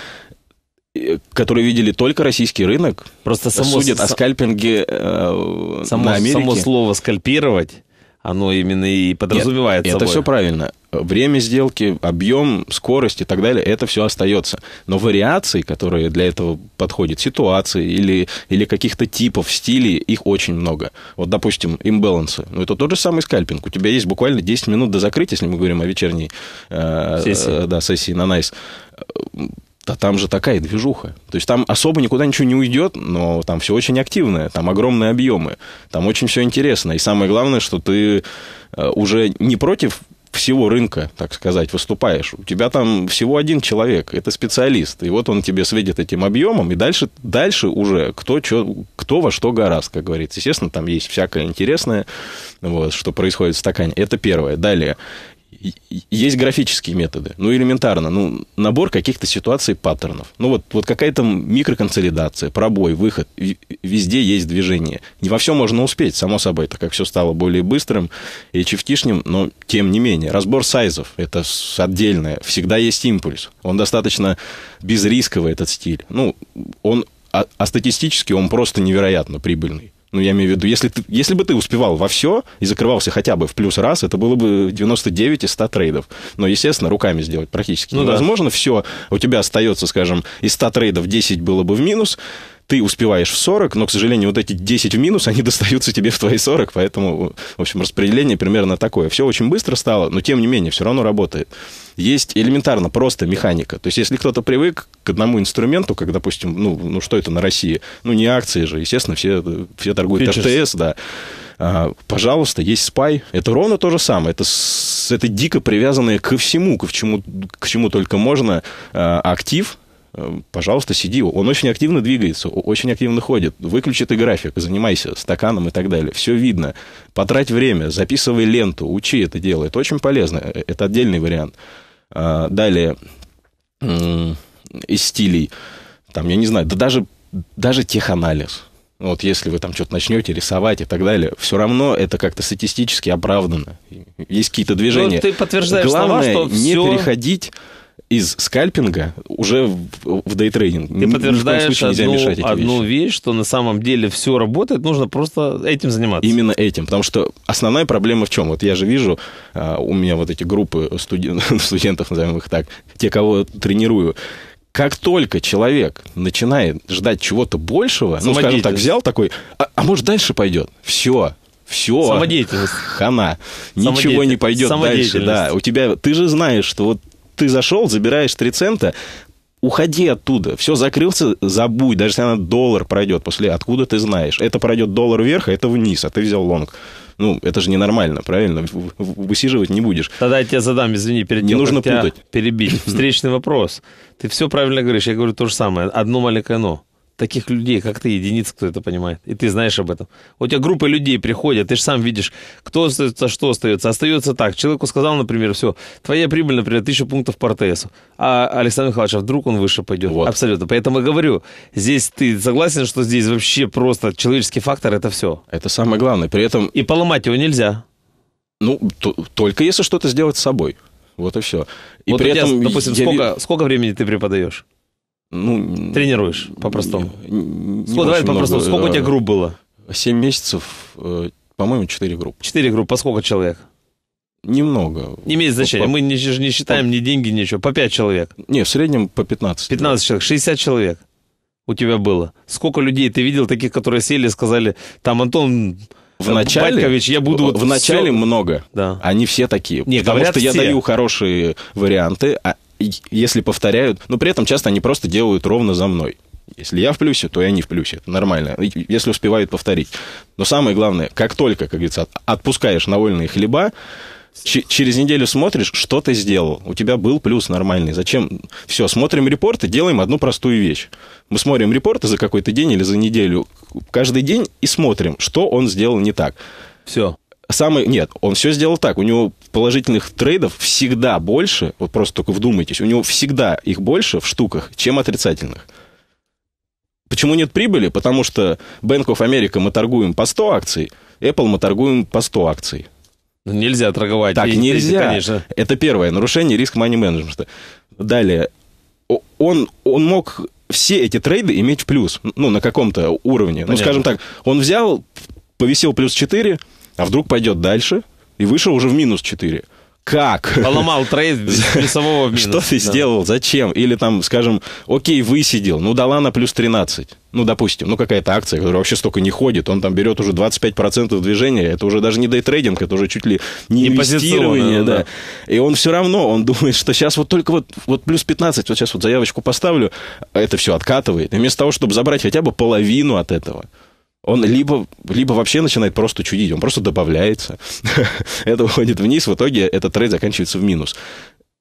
B: которые видели только российский рынок, просто само, судят о скальпинге э, само, на Америке. Само слово «скальпировать» оно именно и подразумевает Нет, собой. Это все правильно. Время сделки, объем, скорость и так далее, это все остается. Но вариации, которые для этого подходят, ситуации или, или каких-то типов, стилей, их очень много. Вот, допустим, имбалансы. Ну, это тот же самый скальпинг. У тебя есть буквально 10 минут до закрытия, если мы говорим о вечерней э, сессии. Э, да, сессии на Найс. Nice да там же такая движуха. То есть там особо никуда ничего не уйдет, но там все очень активное, там огромные объемы, там очень все интересно. И самое главное, что ты э, уже не против всего рынка, так сказать, выступаешь. У тебя там всего один человек, это специалист. И вот он тебе светит этим объемом, и дальше, дальше уже кто, чё, кто во что гораст, как говорится. Естественно, там есть всякое интересное, вот, что происходит в стакане. Это первое. Далее есть графические методы. Ну, элементарно. Ну, набор каких-то ситуаций, паттернов. Ну, вот, вот какая-то микроконсолидация, пробой, выход. Везде есть движение. Не во все можно успеть, само собой, так как все стало более быстрым и чифтишним, но тем не менее. Разбор сайзов – это отдельное. Всегда есть импульс. Он достаточно безрисковый, этот стиль. Ну, он а, а статистически он просто невероятно прибыльный. Ну, я имею в виду, если, ты, если бы ты успевал во все и закрывался хотя бы в плюс раз, это было бы 99 из 100 трейдов. Но, естественно, руками сделать практически ну, невозможно. Да. Все, у тебя остается, скажем, из 100 трейдов 10 было бы в минус, ты успеваешь в 40, но, к сожалению, вот эти 10 в минус, они достаются тебе в твои 40, поэтому, в общем, распределение примерно такое. Все очень быстро стало, но, тем не менее, все равно работает. Есть элементарно просто механика. То есть, если кто-то привык к одному инструменту, как, допустим, ну, ну что это на России? Ну, не акции же, естественно, все, все торгуют Фичерс. РТС, да. А, пожалуйста, есть спай. Это ровно то же самое. Это, это дико привязанное ко всему, к чему, к чему только можно а, актив, Эм, пожалуйста, сиди. Он очень активно двигается, очень активно ходит. Выключи ты график, занимайся стаканом и так далее. Все видно. Потрать время, записывай ленту, учи это дело. Это очень полезно. Э, это отдельный вариант. А, далее, из стилей, там, я не знаю, да даже, даже теханализ. Вот если вы там что-то начнете рисовать и так далее, все равно это как-то статистически оправдано. Есть какие-то ну, движения. Но ты подтверждаешь Главное, слова, что не все... переходить из скальпинга уже в, в дейтрейдинг. Ты подтверждаешь одну, одну вещи. вещь, что на самом деле все работает, нужно просто этим заниматься. Именно этим, потому что основная проблема в чем? Вот я же вижу, а, у меня вот эти группы студен... студентов, назовем их так, те, кого тренирую, как только человек начинает ждать чего-то большего, ну, скажем так, взял такой, а, а может, дальше пойдет? Все, все. Самодеятельность. Хана. Ничего не пойдет дальше. Да, у тебя, ты же знаешь, что вот ты зашел, забираешь 3 цента, уходи оттуда. Все, закрылся, забудь. Даже если она доллар пройдет после, откуда ты знаешь? Это пройдет доллар вверх, а это вниз, а ты взял лонг. Ну, это же ненормально, правильно? Высиживать не будешь. Тогда я тебе задам, извини, перед тем, не нужно путать.
A: перебить. Встречный вопрос. Ты все правильно говоришь. Я говорю то же самое. Одно маленькое «но» таких людей, как ты, единиц, кто это понимает. И ты знаешь об этом. У тебя группы людей приходят, ты же сам видишь, кто остается, что остается. Остается так. Человеку сказал, например, все, твоя прибыль, например, 1000 пунктов по РТС. А Александр Михайлович, а вдруг он выше пойдет? Вот. Абсолютно. Поэтому я говорю, здесь ты согласен, что здесь вообще просто человеческий фактор, это все. Это самое главное. При этом...
B: И поломать его нельзя. Ну, то, только если что-то сделать с собой. Вот и все. И вот при тебя, этом, допустим, я... сколько,
A: сколько времени ты преподаешь? Ну, Тренируешь
B: по-простому. Сколько, давай по-простому. Сколько у тебя групп было? Семь месяцев, э, по-моему, четыре группы. Четыре группы, по сколько человек? Немного. Не имеет значения. По, Мы
A: не, не считаем по, ни деньги, ничего. По 5 человек. Не, в среднем по 15. 15 да. человек. 60 человек у тебя было. Сколько людей ты видел, таких, которые сели и сказали, там, Антон, в начале, Батькович, я буду... Вот в все... начале
B: много. Да. Они все такие. Не, потому что все. я даю хорошие варианты, а если повторяют, но при этом часто они просто делают ровно за мной. Если я в плюсе, то и они в плюсе. Это нормально. Если успевают повторить. Но самое главное, как только, как говорится, отпускаешь на вольные хлеба, через неделю смотришь, что ты сделал. У тебя был плюс нормальный. Зачем? Все, смотрим репорты, делаем одну простую вещь. Мы смотрим репорты за какой-то день или за неделю. Каждый день и смотрим, что он сделал не так. Все самый... Нет, он все сделал так. У него положительных трейдов всегда больше, вот просто только вдумайтесь, у него всегда их больше в штуках, чем отрицательных. Почему нет прибыли? Потому что Bank of America мы торгуем по 100 акций, Apple мы торгуем по 100 акций. Ну,
A: нельзя торговать.
B: Так нельзя. Конечно. Это первое нарушение риск money management. Далее. Он, он мог все эти трейды иметь в плюс, ну, на каком-то уровне. Ну, Понятно. Ну, скажем так, он взял, повесил плюс 4, а вдруг пойдет дальше и вышел уже в минус 4 как? Поломал трейд плюсового минус. Что ты да. сделал? Зачем? Или там, скажем, окей, высидел, ну дала на плюс 13. Ну, допустим, ну какая-то акция, которая вообще столько не ходит, он там берет уже 25% движения, это уже даже не дейтрейдинг, это уже чуть ли не, не инвестирование, да. да. И он все равно, он думает, что сейчас вот только вот, вот плюс 15, вот сейчас вот заявочку поставлю, а это все откатывает. И вместо того, чтобы забрать хотя бы половину от этого, он либо, либо вообще начинает просто чудить, он просто добавляется, это уходит вниз, в итоге этот трейд заканчивается в минус.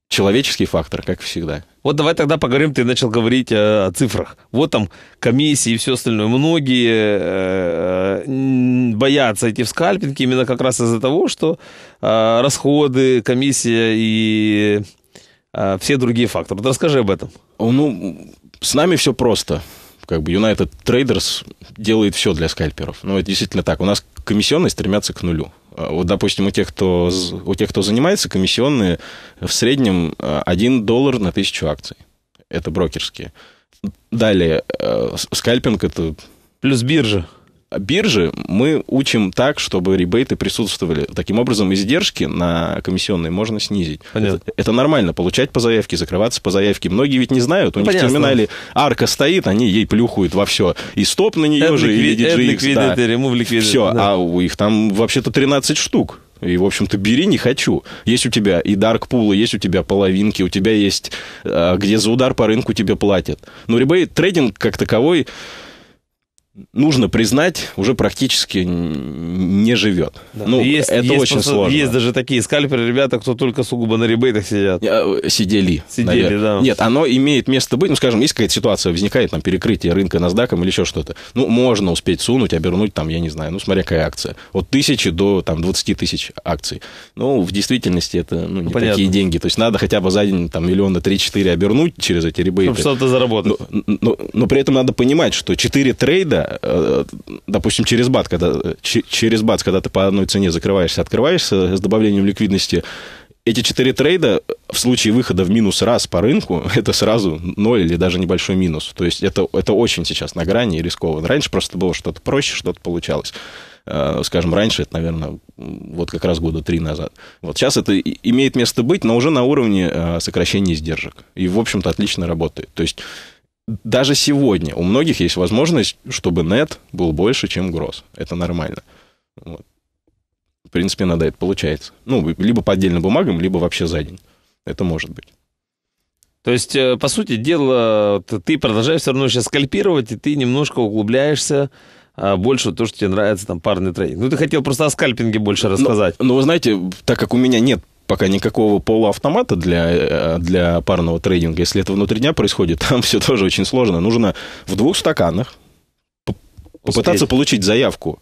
B: Человеческий фактор, как всегда.
A: Вот давай тогда поговорим, ты начал говорить о, о цифрах. Вот там комиссии и все остальное. Многие э, боятся идти в скальпинг именно как раз из-за того, что э, расходы, комиссия и
B: э, все другие факторы. Вот расскажи об этом. Ну, с нами все просто как бы United Traders делает все для скальперов. Ну, это действительно так. У нас комиссионные стремятся к нулю. А вот, допустим, у тех, кто, у тех, кто занимается, комиссионные в среднем 1 а, доллар на тысячу акций. Это брокерские. Далее, э, скальпинг это... Плюс биржа бирже мы учим так, чтобы ребейты присутствовали. Таким образом, издержки на комиссионные можно снизить. Понятно. Это, это нормально, получать по заявке, закрываться по заявке. Многие ведь не знают, у ну, них понятно. в терминале арка стоит, они ей плюхают во все. И стоп на нее же, и DGX, да. Liquidity, все, а да. а у их там вообще-то 13 штук. И, в общем-то, бери, не хочу. Есть у тебя и дарк-пулы, есть у тебя половинки, у тебя есть, а, где за удар по рынку тебе платят. Но ну, ребейт, трейдинг как таковой нужно признать, уже практически не живет. Да. Ну, есть, это есть, очень просто, сложно. Есть
A: даже такие скальперы, ребята, кто только сугубо на ребейтах сидят. Э,
B: сидели. Сидели, да. Нет, оно имеет место быть. Ну, скажем, есть какая-то ситуация, возникает там перекрытие рынка NASDAQ или еще что-то. Ну, можно успеть сунуть, обернуть там, я не знаю, ну, смотря какая акция. От тысячи до там 20 тысяч акций. Ну, в действительности это ну, не ну, Понятно. такие деньги. То есть надо хотя бы за день там миллиона 3-4 обернуть через эти ребейты. Чтобы что-то заработать. Но, ну, но, но при этом надо понимать, что 4 трейда Э, допустим, через бат, когда, через бат, когда ты по одной цене закрываешься, открываешься с добавлением ликвидности, эти четыре трейда в случае выхода в минус раз по рынку, это сразу ноль или даже небольшой минус. То есть это, это очень сейчас на грани и рискованно. Раньше просто было что-то проще, что-то получалось. Э, скажем, раньше это, наверное, вот как раз года три назад. Вот сейчас это имеет место быть, но уже на уровне э, сокращения издержек. И, в общем-то, отлично работает. То есть даже сегодня у многих есть возможность, чтобы нет был больше, чем гроз. Это нормально. Вот. В принципе, надо это получается. Ну, либо по отдельным бумагам, либо вообще за день. Это может быть.
A: То есть, э, по сути дела, ты продолжаешь все равно сейчас скальпировать, и ты немножко углубляешься а, больше то, что тебе нравится, там, парный трейдинг. Ну, ты хотел просто о
B: скальпинге больше ну, рассказать. ну вы знаете, так как у меня нет пока никакого полуавтомата для, э, для парного трейдинга. Если это внутри дня происходит, там все тоже очень сложно. Нужно в двух стаканах попытаться Успеть. получить заявку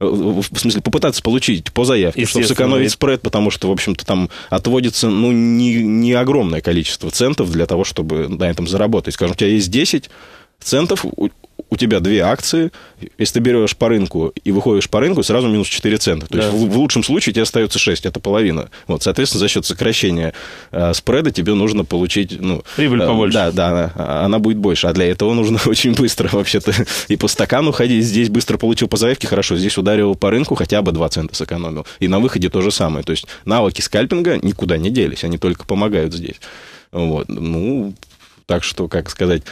B: э, в смысле, попытаться получить по заявке, чтобы сэкономить спред, потому что, в общем-то, там отводится, ну, не, не огромное количество центов для того, чтобы на этом заработать. Скажем, у тебя есть 10 центов, у тебя две акции, если ты берешь по рынку и выходишь по рынку, сразу минус 4 цента. То да. есть в, в лучшем случае тебе остается 6, это половина. Вот, соответственно, за счет сокращения э, спреда тебе нужно получить... Ну, Прибыль э, побольше. Э, да, да, она, будет больше. А для этого нужно очень быстро вообще-то и по стакану ходить. Здесь быстро получил по заявке, хорошо, здесь ударил по рынку, хотя бы 2 цента сэкономил. И на выходе то же самое. То есть навыки скальпинга никуда не делись, они только помогают здесь. Вот. Ну, так что, как сказать,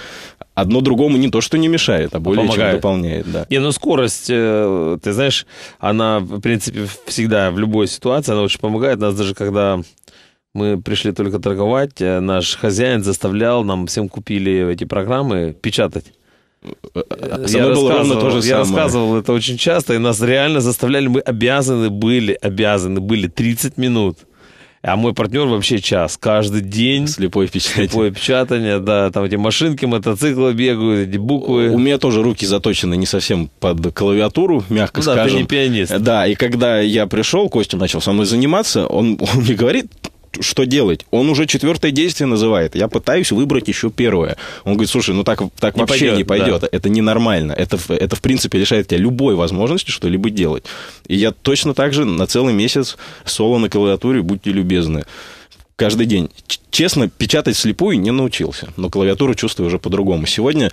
B: одно другому не то, что не мешает, а более Помогает. чем дополняет. Да.
A: Не, ну скорость, э, ты знаешь, она, в принципе, всегда в любой ситуации, она очень помогает. Нас даже когда мы пришли только торговать, э, наш хозяин заставлял, нам всем купили эти программы печатать.
B: Э, я было то же я рассказывал
A: это очень часто, и нас реально заставляли, мы обязаны были, обязаны были 30 минут а мой партнер вообще час. Каждый
B: день. Слепое печатание. Слепое печатание, да. Там эти машинки, мотоциклы бегают, эти буквы. У меня тоже руки заточены не совсем под клавиатуру, мягко ну, скажем. Да, ты не пианист. Да, и когда я пришел, Костя начал со мной заниматься, он, он мне говорит, что делать? Он уже четвертое действие называет. Я пытаюсь выбрать еще первое. Он говорит, слушай, ну так, так не вообще пойдет, не пойдет. Да. Это ненормально. Это, это, в принципе, лишает тебя любой возможности что-либо делать. И я точно так же на целый месяц соло на клавиатуре, будьте любезны. Каждый день. Честно, печатать слепую не научился. Но клавиатуру чувствую уже по-другому. Сегодня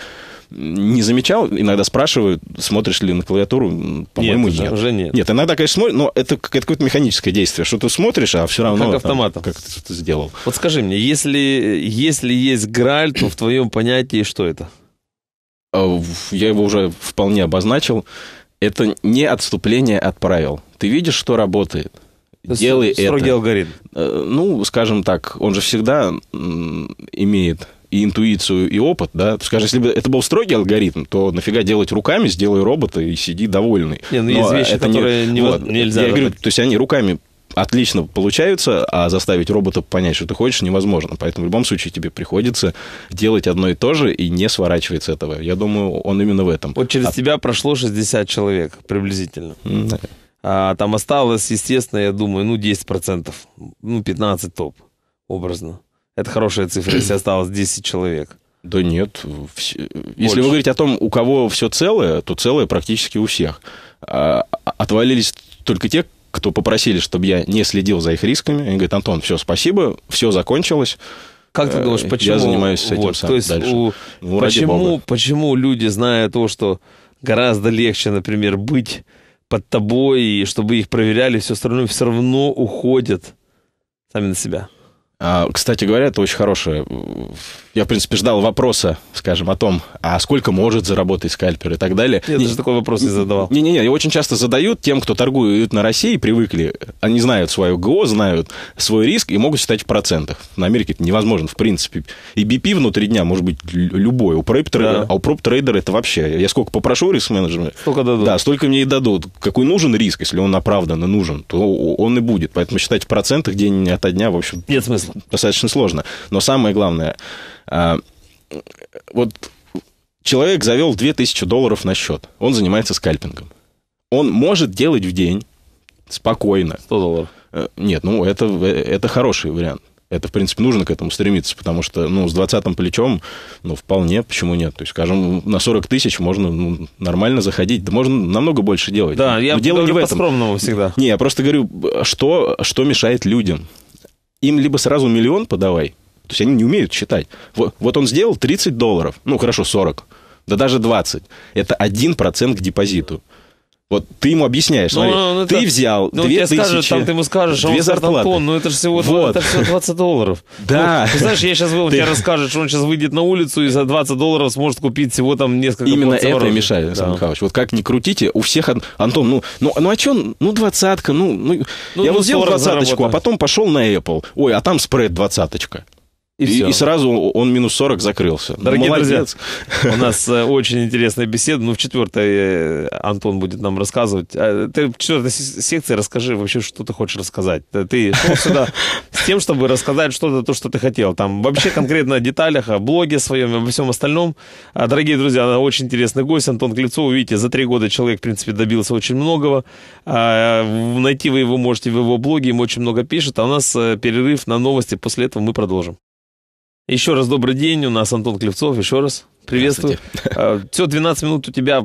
B: не замечал, иногда спрашивают, смотришь ли на клавиатуру, по-моему, нет. Нет, уже нет. Нет, иногда, конечно, смотришь, но это, какое-то механическое действие, что ты смотришь, а все равно... Как автоматом. как ты что-то сделал. Вот скажи мне, если, если есть граль, то в твоем понятии что это? А, я его уже вполне обозначил. Это не отступление от правил. Ты видишь, что работает. Делай строгий это. алгоритм. Э, ну, скажем так, он же всегда имеет и интуицию, и опыт, да, скажешь, если бы это был строгий алгоритм, то нафига делать руками, сделай робота и сиди довольный. Не, ну, Но есть вещи, это которые не, вот, нельзя. Я говорю, то есть они руками отлично получаются, а заставить робота понять, что ты хочешь, невозможно. Поэтому в любом случае тебе приходится делать одно и то же и не сворачивать с этого. Я думаю, он именно в этом. Вот через а... тебя
A: прошло 60 человек приблизительно. Да. А, там осталось, естественно, я думаю, ну 10%, ну 15 топ образно. Это хорошая цифра, если осталось 10 человек. Да нет. Если вы говорите о
B: том, у кого все целое, то целое практически у всех. А, а, отвалились только те, кто попросили, чтобы я не следил за их рисками. Они говорят, Антон, все, спасибо, все закончилось. Как ты э, думаешь, почему? Я занимаюсь этим вот, сам то есть дальше. У... Ну, почему,
A: почему люди, зная то, что гораздо легче, например, быть под тобой, и чтобы их
B: проверяли, все остальное все равно уходят сами на себя? А, кстати говоря, это очень хорошее. Я, в принципе, ждал вопроса, скажем, о том, а сколько может заработать скальпер и так далее. Я не, даже такой вопрос не задавал. Не-не-не, его очень часто задают тем, кто торгует на России, привыкли. Они знают свое ГО, знают свой риск и могут считать в процентах. На Америке это невозможно, в принципе. И BP внутри дня может быть любой. У проп-трейдера, да. а у проп-трейдера это вообще... Я сколько попрошу риск-менеджера... Сколько дадут. Да, столько мне и дадут. Какой нужен риск, если он оправданно нужен, то он и будет. Поэтому считать в процентах день ото дня, в общем... Нет смысла достаточно сложно. Но самое главное, а, вот человек завел 2000 долларов на счет, он занимается скальпингом. Он может делать в день спокойно. 100 долларов. Э, нет, ну это, э, это хороший вариант. Это, в принципе, нужно к этому стремиться, потому что, ну, с 20-м плечом, ну, вполне, почему нет? То есть, скажем, на 40 тысяч можно ну, нормально заходить, да можно намного больше делать. Да, я Но дело не в этом. скромному всегда. Не, я просто говорю, что, что мешает людям? им либо сразу миллион подавай, то есть они не умеют считать. Вот, вот он сделал 30 долларов, ну хорошо, 40, да даже 20. Это 1% к депозиту. Вот ты ему объясняешь, ну, смотри, ну, ну, ты это, взял ну, две тысячи, скажешь, там ты ему скажешь, две он зарплаты. Антон, ну
A: это же всего, вот. это всего
B: 20 долларов. Да. Ну, ты знаешь, я сейчас был, ты... тебе
A: расскажет, что он сейчас выйдет на улицу и за 20 долларов сможет купить всего там несколько Именно это оружия. мешает,
B: Александр да. Михайлович. Вот как ни крутите, у всех, Антон, ну, ну, ну а что, ну двадцатка, ну, ну, ну я ну, вот сделал двадцаточку, а потом пошел на Apple, ой, а там спред двадцаточка. И, и, и сразу он минус 40 закрылся. Дорогие Молодец. друзья, у нас э, очень
A: интересная беседа. Ну, в четвертой э, Антон будет нам рассказывать. А, ты в четвертой секции расскажи вообще, что ты хочешь рассказать. Э, ты шел сюда с тем, чтобы рассказать что-то, то, что ты хотел. Там вообще конкретно о деталях, о блоге своем, обо всем остальном. А, дорогие друзья, очень интересный гость Антон Клецов. Видите, за три года человек, в принципе, добился очень многого. А, найти вы его можете в его блоге, ему очень много пишет. А у нас перерыв на новости. После этого мы продолжим. Еще раз добрый день, у нас Антон Клевцов, еще раз приветствую. Все, 12 а, минут у тебя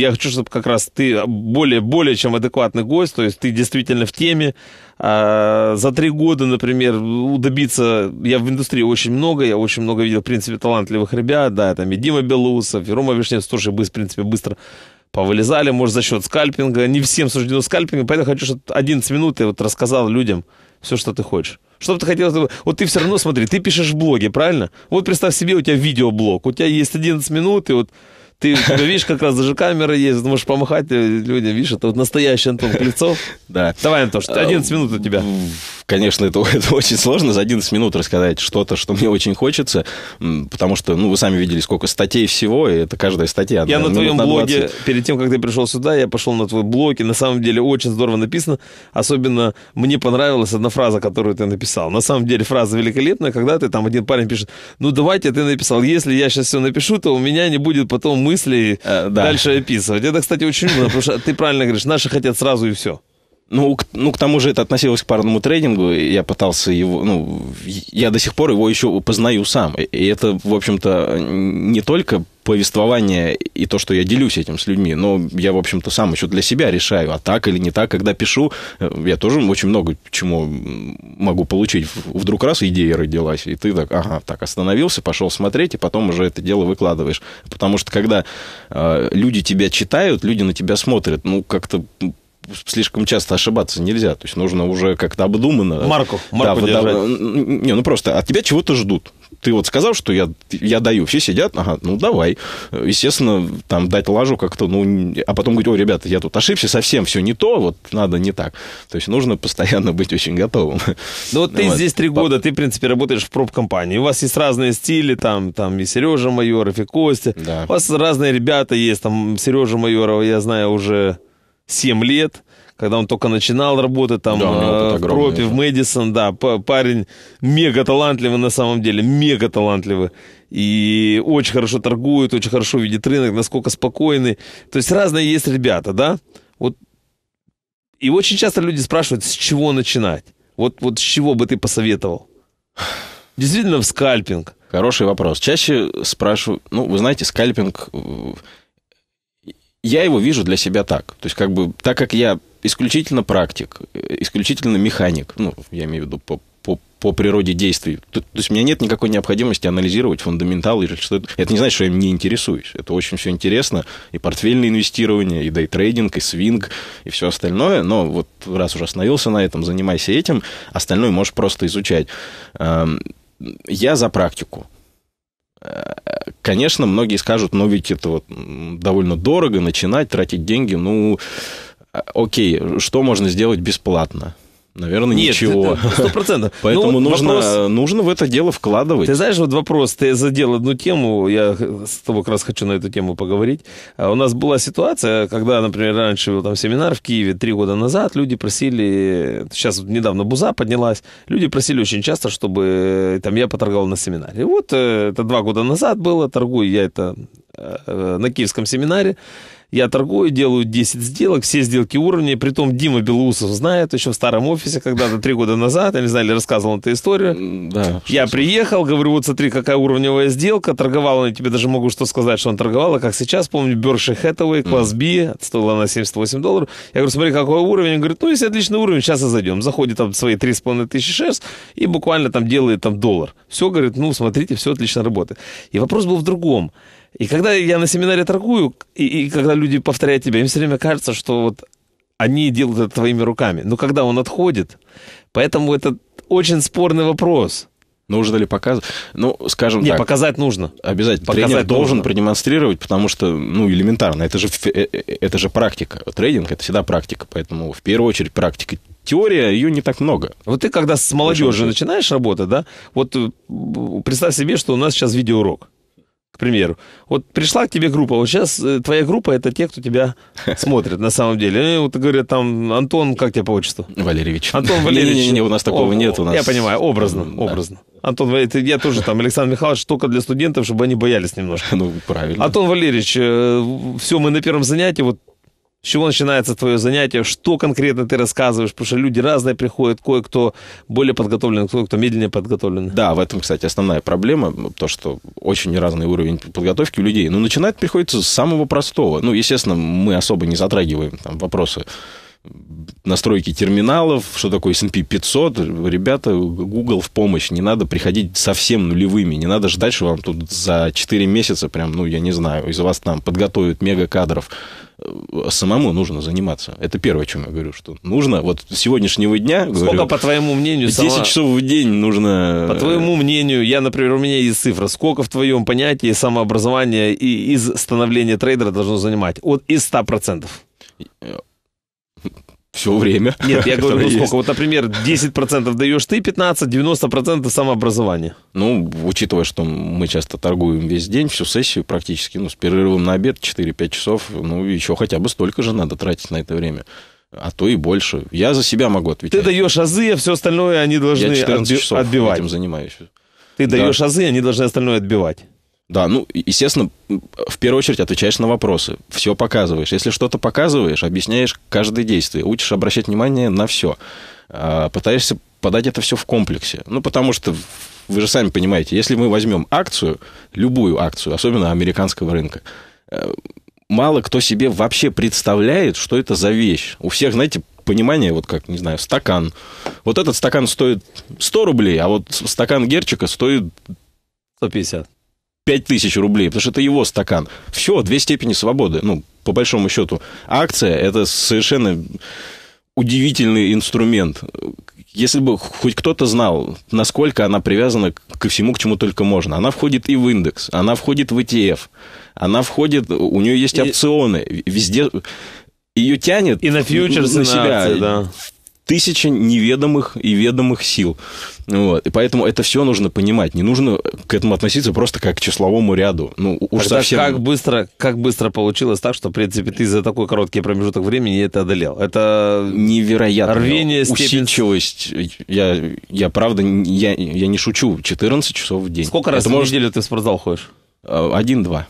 A: я хочу, чтобы как раз ты более, более чем адекватный гость, то есть ты действительно в теме. А, за три года, например, добиться, я в индустрии очень много, я очень много видел, в принципе, талантливых ребят, да, там и Дима Белоусов, и Рома Вишневцев тоже, в принципе, быстро повылезали, может, за счет скальпинга. Не всем суждено скальпинг, поэтому хочу, чтобы 11 минут ты вот рассказал людям все, что ты хочешь. Что бы ты хотел? Вот ты все равно, смотри, ты пишешь в блоге, правильно? Вот представь себе, у тебя видеоблог, у тебя есть 11 минут, и вот ты, видишь, как раз даже камера есть, можешь помахать людям, видишь, это вот настоящий Антон
B: Клецов. Да. Давай, Антош, 11 а, минут у тебя. Конечно, это, это очень сложно за 11 минут рассказать что-то, что мне очень хочется, потому что, ну, вы сами видели, сколько статей всего, и это каждая статья. Я на твоем на блоге,
A: перед тем, как ты пришел сюда, я пошел на твой блог, и на самом деле очень здорово написано. Особенно мне понравилась одна фраза, которую ты написал. На самом деле фраза великолепная, когда ты там один парень пишет, ну, давайте, ты написал, если я сейчас все напишу, то у меня не будет
B: потом мысли э, да.
A: дальше описывать. Это, кстати, очень умно, потому что ты правильно говоришь, наши хотят сразу и
B: все. Ну, к, ну, к тому же это относилось к парному трейдингу, я пытался его, ну, я до сих пор его еще познаю сам. И это, в общем-то, не только повествование и то, что я делюсь этим с людьми, но я, в общем-то, сам еще для себя решаю, а так или не так, когда пишу, э, я тоже очень много чему могу получить. Вдруг раз идея родилась, и ты так, ага, так, остановился, пошел смотреть, и потом уже это дело выкладываешь. Потому что когда э, люди тебя читают, люди на тебя смотрят, ну, как-то слишком часто ошибаться нельзя. То есть нужно уже как-то обдуманно... Марку, марку да, держать. Да, не, ну просто от тебя чего-то ждут ты вот сказал, что я, я даю, все сидят, ага, ну давай. Естественно, там дать лажу как-то, ну, а потом говорить, о, ребята, я тут ошибся, совсем все не то, вот надо не так. То есть нужно постоянно быть очень готовым.
A: Ну вот ты вот. здесь три года, ты, в принципе, работаешь в проб-компании. У вас есть разные стили, там, там и Сережа Майоров, и Костя. Да. У вас разные ребята есть, там, Сережа Майорова, я знаю, уже 7 лет, когда он только начинал работать там да, э, в Пропе, в Мэдисон, да, парень мега талантливый на самом деле, мега талантливый. И очень хорошо торгует, очень хорошо видит рынок, насколько спокойный. То есть разные есть ребята, да? Вот. И очень часто люди спрашивают, с чего начинать? Вот, вот с чего бы ты посоветовал?
B: Действительно в скальпинг. Хороший вопрос. Чаще спрашиваю, ну, вы знаете, скальпинг э, я его вижу для себя так. То есть, как бы, так как я исключительно практик, э, исключительно механик, ну, я имею в виду по, по, по природе действий. То, то есть у меня нет никакой необходимости анализировать фундаментал или что-то. Это не значит, что я им не интересуюсь. Это очень все интересно. И портфельное инвестирование, и дейтрейдинг, и свинг, и все остальное. Но вот раз уже остановился на этом, занимайся этим. Остальное можешь просто изучать. Эм, я за практику. Конечно, многие скажут, но «Ну, ведь это вот довольно дорого начинать тратить деньги. Ну, э, окей, что можно сделать бесплатно? Наверное, Нет, ничего. Сто процентов. Ну Поэтому ну, нужно, вопрос... нужно в это дело вкладывать. Ты знаешь,
A: вот вопрос, ты задел одну тему, я с тобой как раз хочу на эту тему поговорить. А у нас была ситуация, когда, например, раньше был там семинар в Киеве три года назад, люди просили, сейчас недавно Буза поднялась, люди просили очень часто, чтобы э, там я поторговал на семинаре. вот э, это два года назад было, торгую я это э, на киевском семинаре я торгую, делаю 10 сделок, все сделки уровня, притом Дима Белоусов знает, еще в старом офисе, когда-то три года назад, я не знаю, рассказывал эту историю. Да, я приехал, говорю, вот смотри, какая уровневая сделка, торговал, я тебе даже могу что сказать, что он торговал, а как сейчас, помню, Берши Хэтэуэй, класс B, стоила она 78 долларов. Я говорю, смотри, какой уровень, он говорит, ну, если отличный уровень, сейчас и зайдем. Заходит там свои 3,5 тысячи шерсть и буквально там делает там доллар. Все, говорит, ну, смотрите, все отлично работает. И вопрос был в другом. И когда я на семинаре торгую, и, и когда люди повторяют тебя, им все время кажется, что вот они делают это твоими руками. Но когда он отходит, поэтому это очень спорный вопрос.
B: Нужно ли показывать? Ну, скажем Не, так. показать
A: нужно. Обязательно. Показать Тренер должен
B: продемонстрировать, потому что, ну, элементарно. Это же, э, э, э, это же практика. Трейдинг – это всегда практика. Поэтому, в первую очередь, практика. Теория, ее не так много. Вот ты, когда с молодежью начинаешь работать, да,
A: вот представь себе, что у нас сейчас видеоурок примеру, вот пришла к тебе группа, вот сейчас э, твоя группа это те, кто тебя смотрит на самом деле. И вот говорят там, Антон, как тебя по отчеству? Валерьевич. Антон Валерьевич. Не, не, не, у нас такого О, нет. У нас... Я понимаю, образно, образно. Антон Валерьевич, э, я тоже там, Александр Михайлович, только для студентов, чтобы они боялись немножко. Ну, правильно. Антон Валерьевич, э, все, мы на первом занятии, вот с чего начинается твое занятие? Что конкретно ты рассказываешь? Потому что люди разные приходят, кое-кто более подготовлен, кое-кто медленнее подготовлен.
B: Да, в этом, кстати, основная проблема, то, что очень разный уровень подготовки у людей. Ну, начинать приходится с самого простого. Ну, естественно, мы особо не затрагиваем там, вопросы настройки терминалов, что такое S&P 500. Ребята, Google в помощь. Не надо приходить совсем нулевыми. Не надо ждать, что вам тут за 4 месяца прям, ну, я не знаю, из вас там подготовят мега кадров. Э, самому нужно заниматься. Это первое, о чем я говорю, что нужно вот с сегодняшнего дня... Сколько, говорю, по твоему мнению, 10 сама... часов в день нужно... По э, твоему
A: мнению, я, например, у меня есть цифра. Сколько в твоем понятии самообразование и из становления трейдера должно занимать? От, из 100%?
B: все время. Нет, я говорю, ну сколько?
A: Вот, например, 10% даешь ты, 15, 90%
B: самообразование. Ну, учитывая, что мы часто торгуем весь день, всю сессию практически, ну, с перерывом на обед 4-5 часов, ну, еще хотя бы столько же надо тратить на это время а то и больше. Я за себя могу отвечать.
A: Ты даешь азы, а все остальное они должны я 14 отби- часов
B: отбивать. этим занимаюсь. Ты да. даешь азы, они должны остальное отбивать. Да, ну, естественно, в первую очередь отвечаешь на вопросы, все показываешь. Если что-то показываешь, объясняешь каждое действие, учишь обращать внимание на все, а, пытаешься подать это все в комплексе. Ну, потому что вы же сами понимаете, если мы возьмем акцию, любую акцию, особенно американского рынка, э, мало кто себе вообще представляет, что это за вещь. У всех, знаете, понимание, вот как, не знаю, стакан. Вот этот стакан стоит 100 рублей, а вот стакан герчика стоит 150. 5000 рублей, потому что это его стакан. Все, две степени свободы, ну, по большому счету. Акция – это совершенно удивительный инструмент. Если бы хоть кто-то знал, насколько она привязана ко всему, к чему только можно. Она входит и в индекс, она входит в ETF, она входит, у нее есть опционы, везде ее тянет и на фьючерсы на себя. На акции, да тысяча неведомых и ведомых сил. Вот. И поэтому это все нужно понимать. Не нужно к этому относиться просто как к числовому ряду. Ну, уж Тогда совсем... как,
A: быстро, как быстро получилось так, что, в принципе, ты за такой короткий промежуток времени это одолел? Это
B: невероятно. Рвение, степень... Я, я правда, я, я не шучу. 14 часов в день. Сколько раз это в может...
A: неделю ты в спортзал ходишь?
B: Э, один-два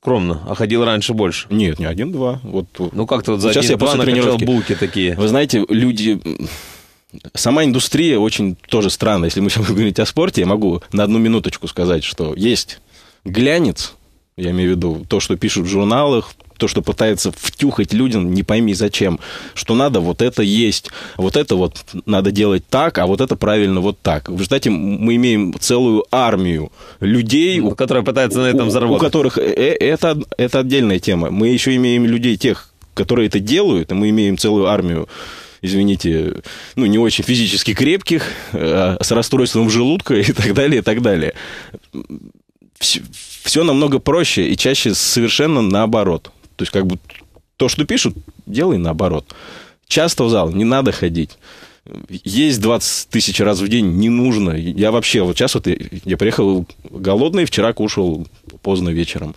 B: скромно, а ходил раньше больше. Нет, не один-два. Вот, э, ну, как-то вот за Сейчас один, я после тренировки. булки такие. Вы знаете, люди... Сама индустрия очень тоже странная. Если мы сейчас будем говорить о спорте, я могу на одну минуточку сказать, что есть глянец, я имею в виду то, что пишут в журналах, то, что пытается втюхать людям, не пойми зачем, что надо вот это есть, вот это вот надо делать так, а вот это правильно вот так. В результате мы имеем целую армию людей, ну, у, которые пытаются на этом заработать. У которых э, э, это, это отдельная тема. Мы еще имеем людей тех, которые это делают, и мы имеем целую армию извините, ну, не очень физически крепких, э, с расстройством желудка и так далее, и так далее. Все, все намного проще и чаще совершенно наоборот. То есть, как бы то, что пишут, делай наоборот. Часто в зал не надо ходить. Есть 20 тысяч раз в день, не нужно. Я вообще, вот сейчас вот я, я приехал голодный, вчера кушал поздно вечером.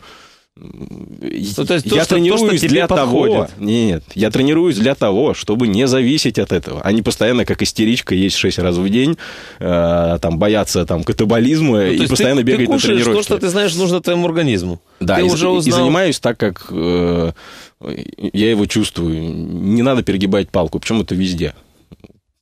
B: Ну, то есть, я что, тренируюсь то, для подходит. того. Нет, я тренируюсь для того, чтобы не зависеть от этого. Они постоянно, как истеричка, есть 6 раз в день, э, там боятся там катаболизма ну, и постоянно ты, бегают ты кушаешь на тренировки. то, что ты знаешь,
A: нужно твоему организму. Да, ты и, уже узнал... и занимаюсь
B: так, как э, я его чувствую. Не надо перегибать палку, Почему это везде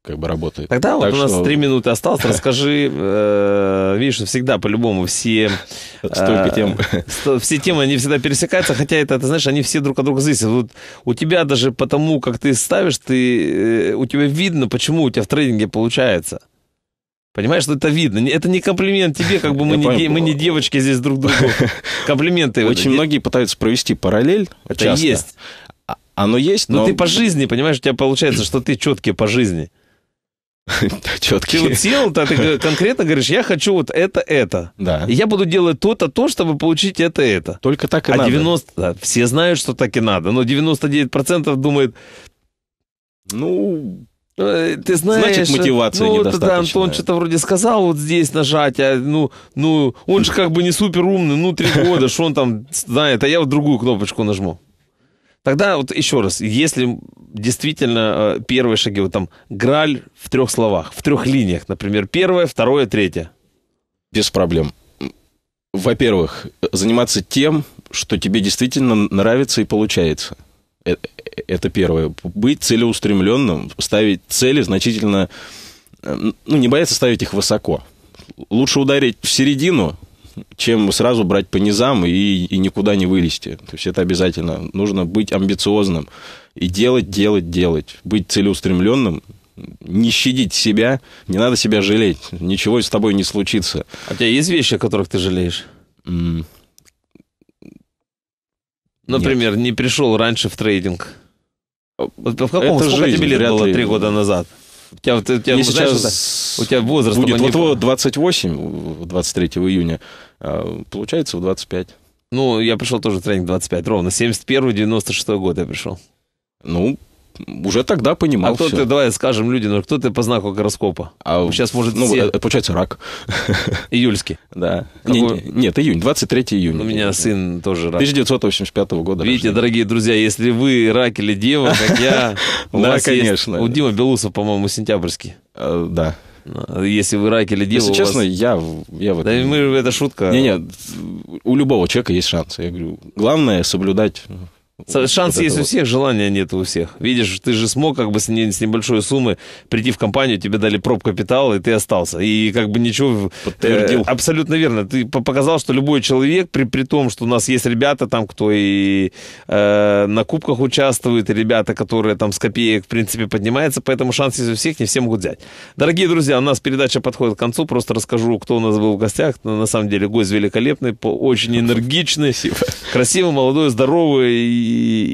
B: как бы работает. Тогда так вот что... у нас три
A: минуты осталось. Расскажи, э, видишь, всегда по-любому все... Столько э, тем. все темы, они всегда пересекаются, хотя это, ты знаешь, они все друг от друга зависят. Вот у тебя даже потому, как ты ставишь, ты, э, у тебя видно, почему у тебя в трейдинге получается. Понимаешь, что это видно. Это не комплимент тебе, как бы мы, не, понял, мы не девочки здесь друг другу. Комплименты.
B: Очень многие пытаются провести параллель. Это часто. есть. А, оно есть, но... Но ты по жизни,
A: понимаешь, у тебя получается, что ты четкий по жизни. четкий Ты вот сел, ты конкретно говоришь, я хочу вот это, это. Да. И я буду делать то-то, то, чтобы получить это, это. Только так и а надо. 90, да, все знают, что так и надо, но 99% думает, ну, э, ты знаешь, Значит, э, мотивация ну, недостаточно. Да, Антон что-то вроде сказал вот здесь нажать, а ну, ну, он же как бы не супер умный, ну, три года, что он там знает, а я вот другую кнопочку нажму. Тогда вот еще раз, если действительно э, первые шаги, вот там Граль в трех словах, в трех линиях, например, первое, второе, третье.
B: Без проблем. Во-первых, заниматься тем, что тебе действительно нравится и получается. Э, э, это первое. Быть целеустремленным, ставить цели значительно... Ну, не бояться ставить их высоко. Лучше ударить в середину, чем сразу брать по низам и, и никуда не вылезти. То есть это обязательно. Нужно быть амбициозным и делать, делать, делать. Быть целеустремленным, не щадить себя, не надо себя жалеть. Ничего с тобой не случится. А у тебя есть вещи, о которых ты жалеешь? Mm.
A: Например, Нет. не пришел раньше в трейдинг. Вот в каком, это сколько жизнь, тебе лет было три года назад? У тебя, у тебя, знаешь, сейчас у тебя возраст будет вот, вот
B: 28, 23 июня. А, получается в 25. Ну, я пришел тоже в
A: тренинг 25 ровно. 71-96 год я пришел. Ну, уже тогда понимал. А кто все. ты, давай скажем людям, ну, кто ты по знаку гороскопа? А сейчас ну, может ну, все... Э, получается рак.
B: Июльский. Да. Не, не, нет, июнь, 23 июня. У меня сын тоже рак. 1985 года. Видите, рождения.
A: дорогие друзья, если вы рак или дева, как я, у вас конечно. У Дима Белусов, по-моему, сентябрьский. Э, да. Если вы рак или дело Если честно, вас...
B: я, я вот... Да мы, это шутка. Не-не, у любого человека есть шанс. Я говорю, главное соблюдать Шанс вот есть у всех,
A: желания нет у всех. Видишь, ты же смог как бы с, не, с небольшой суммы прийти в компанию, тебе дали проб капитал, и ты остался. И как бы ничего... Подтвердил. Э, абсолютно верно. Ты показал, что любой человек, при, при том, что у нас есть ребята там, кто и э, на кубках участвует, и ребята, которые там с копеек, в принципе, поднимаются, поэтому шанс есть у всех, не все могут взять. Дорогие друзья, у нас передача подходит к концу. Просто расскажу, кто у нас был в гостях. На самом деле гость великолепный, очень энергичный, Спасибо. красивый, молодой, здоровый и,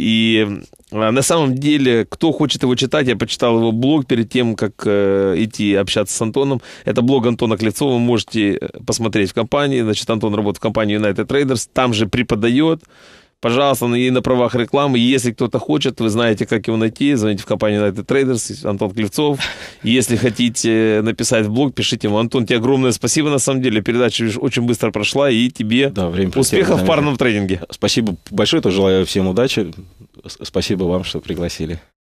A: и а, на самом деле, кто хочет его читать, я почитал его блог перед тем, как э, идти общаться с Антоном. Это блог Антона Клецова, вы можете э, посмотреть в компании. Значит, Антон работает в компании United Traders, там же преподает, Пожалуйста, и на правах рекламы. Если кто-то хочет, вы знаете, как его найти. Звоните в компанию United Traders, Антон Клевцов. Если хотите написать в блог, пишите ему. Антон, тебе огромное спасибо, на самом деле. Передача видишь, очень быстро прошла, и тебе да, время успехов в парном
B: тренинге. Спасибо большое, тоже желаю всем удачи. Спасибо вам, что пригласили.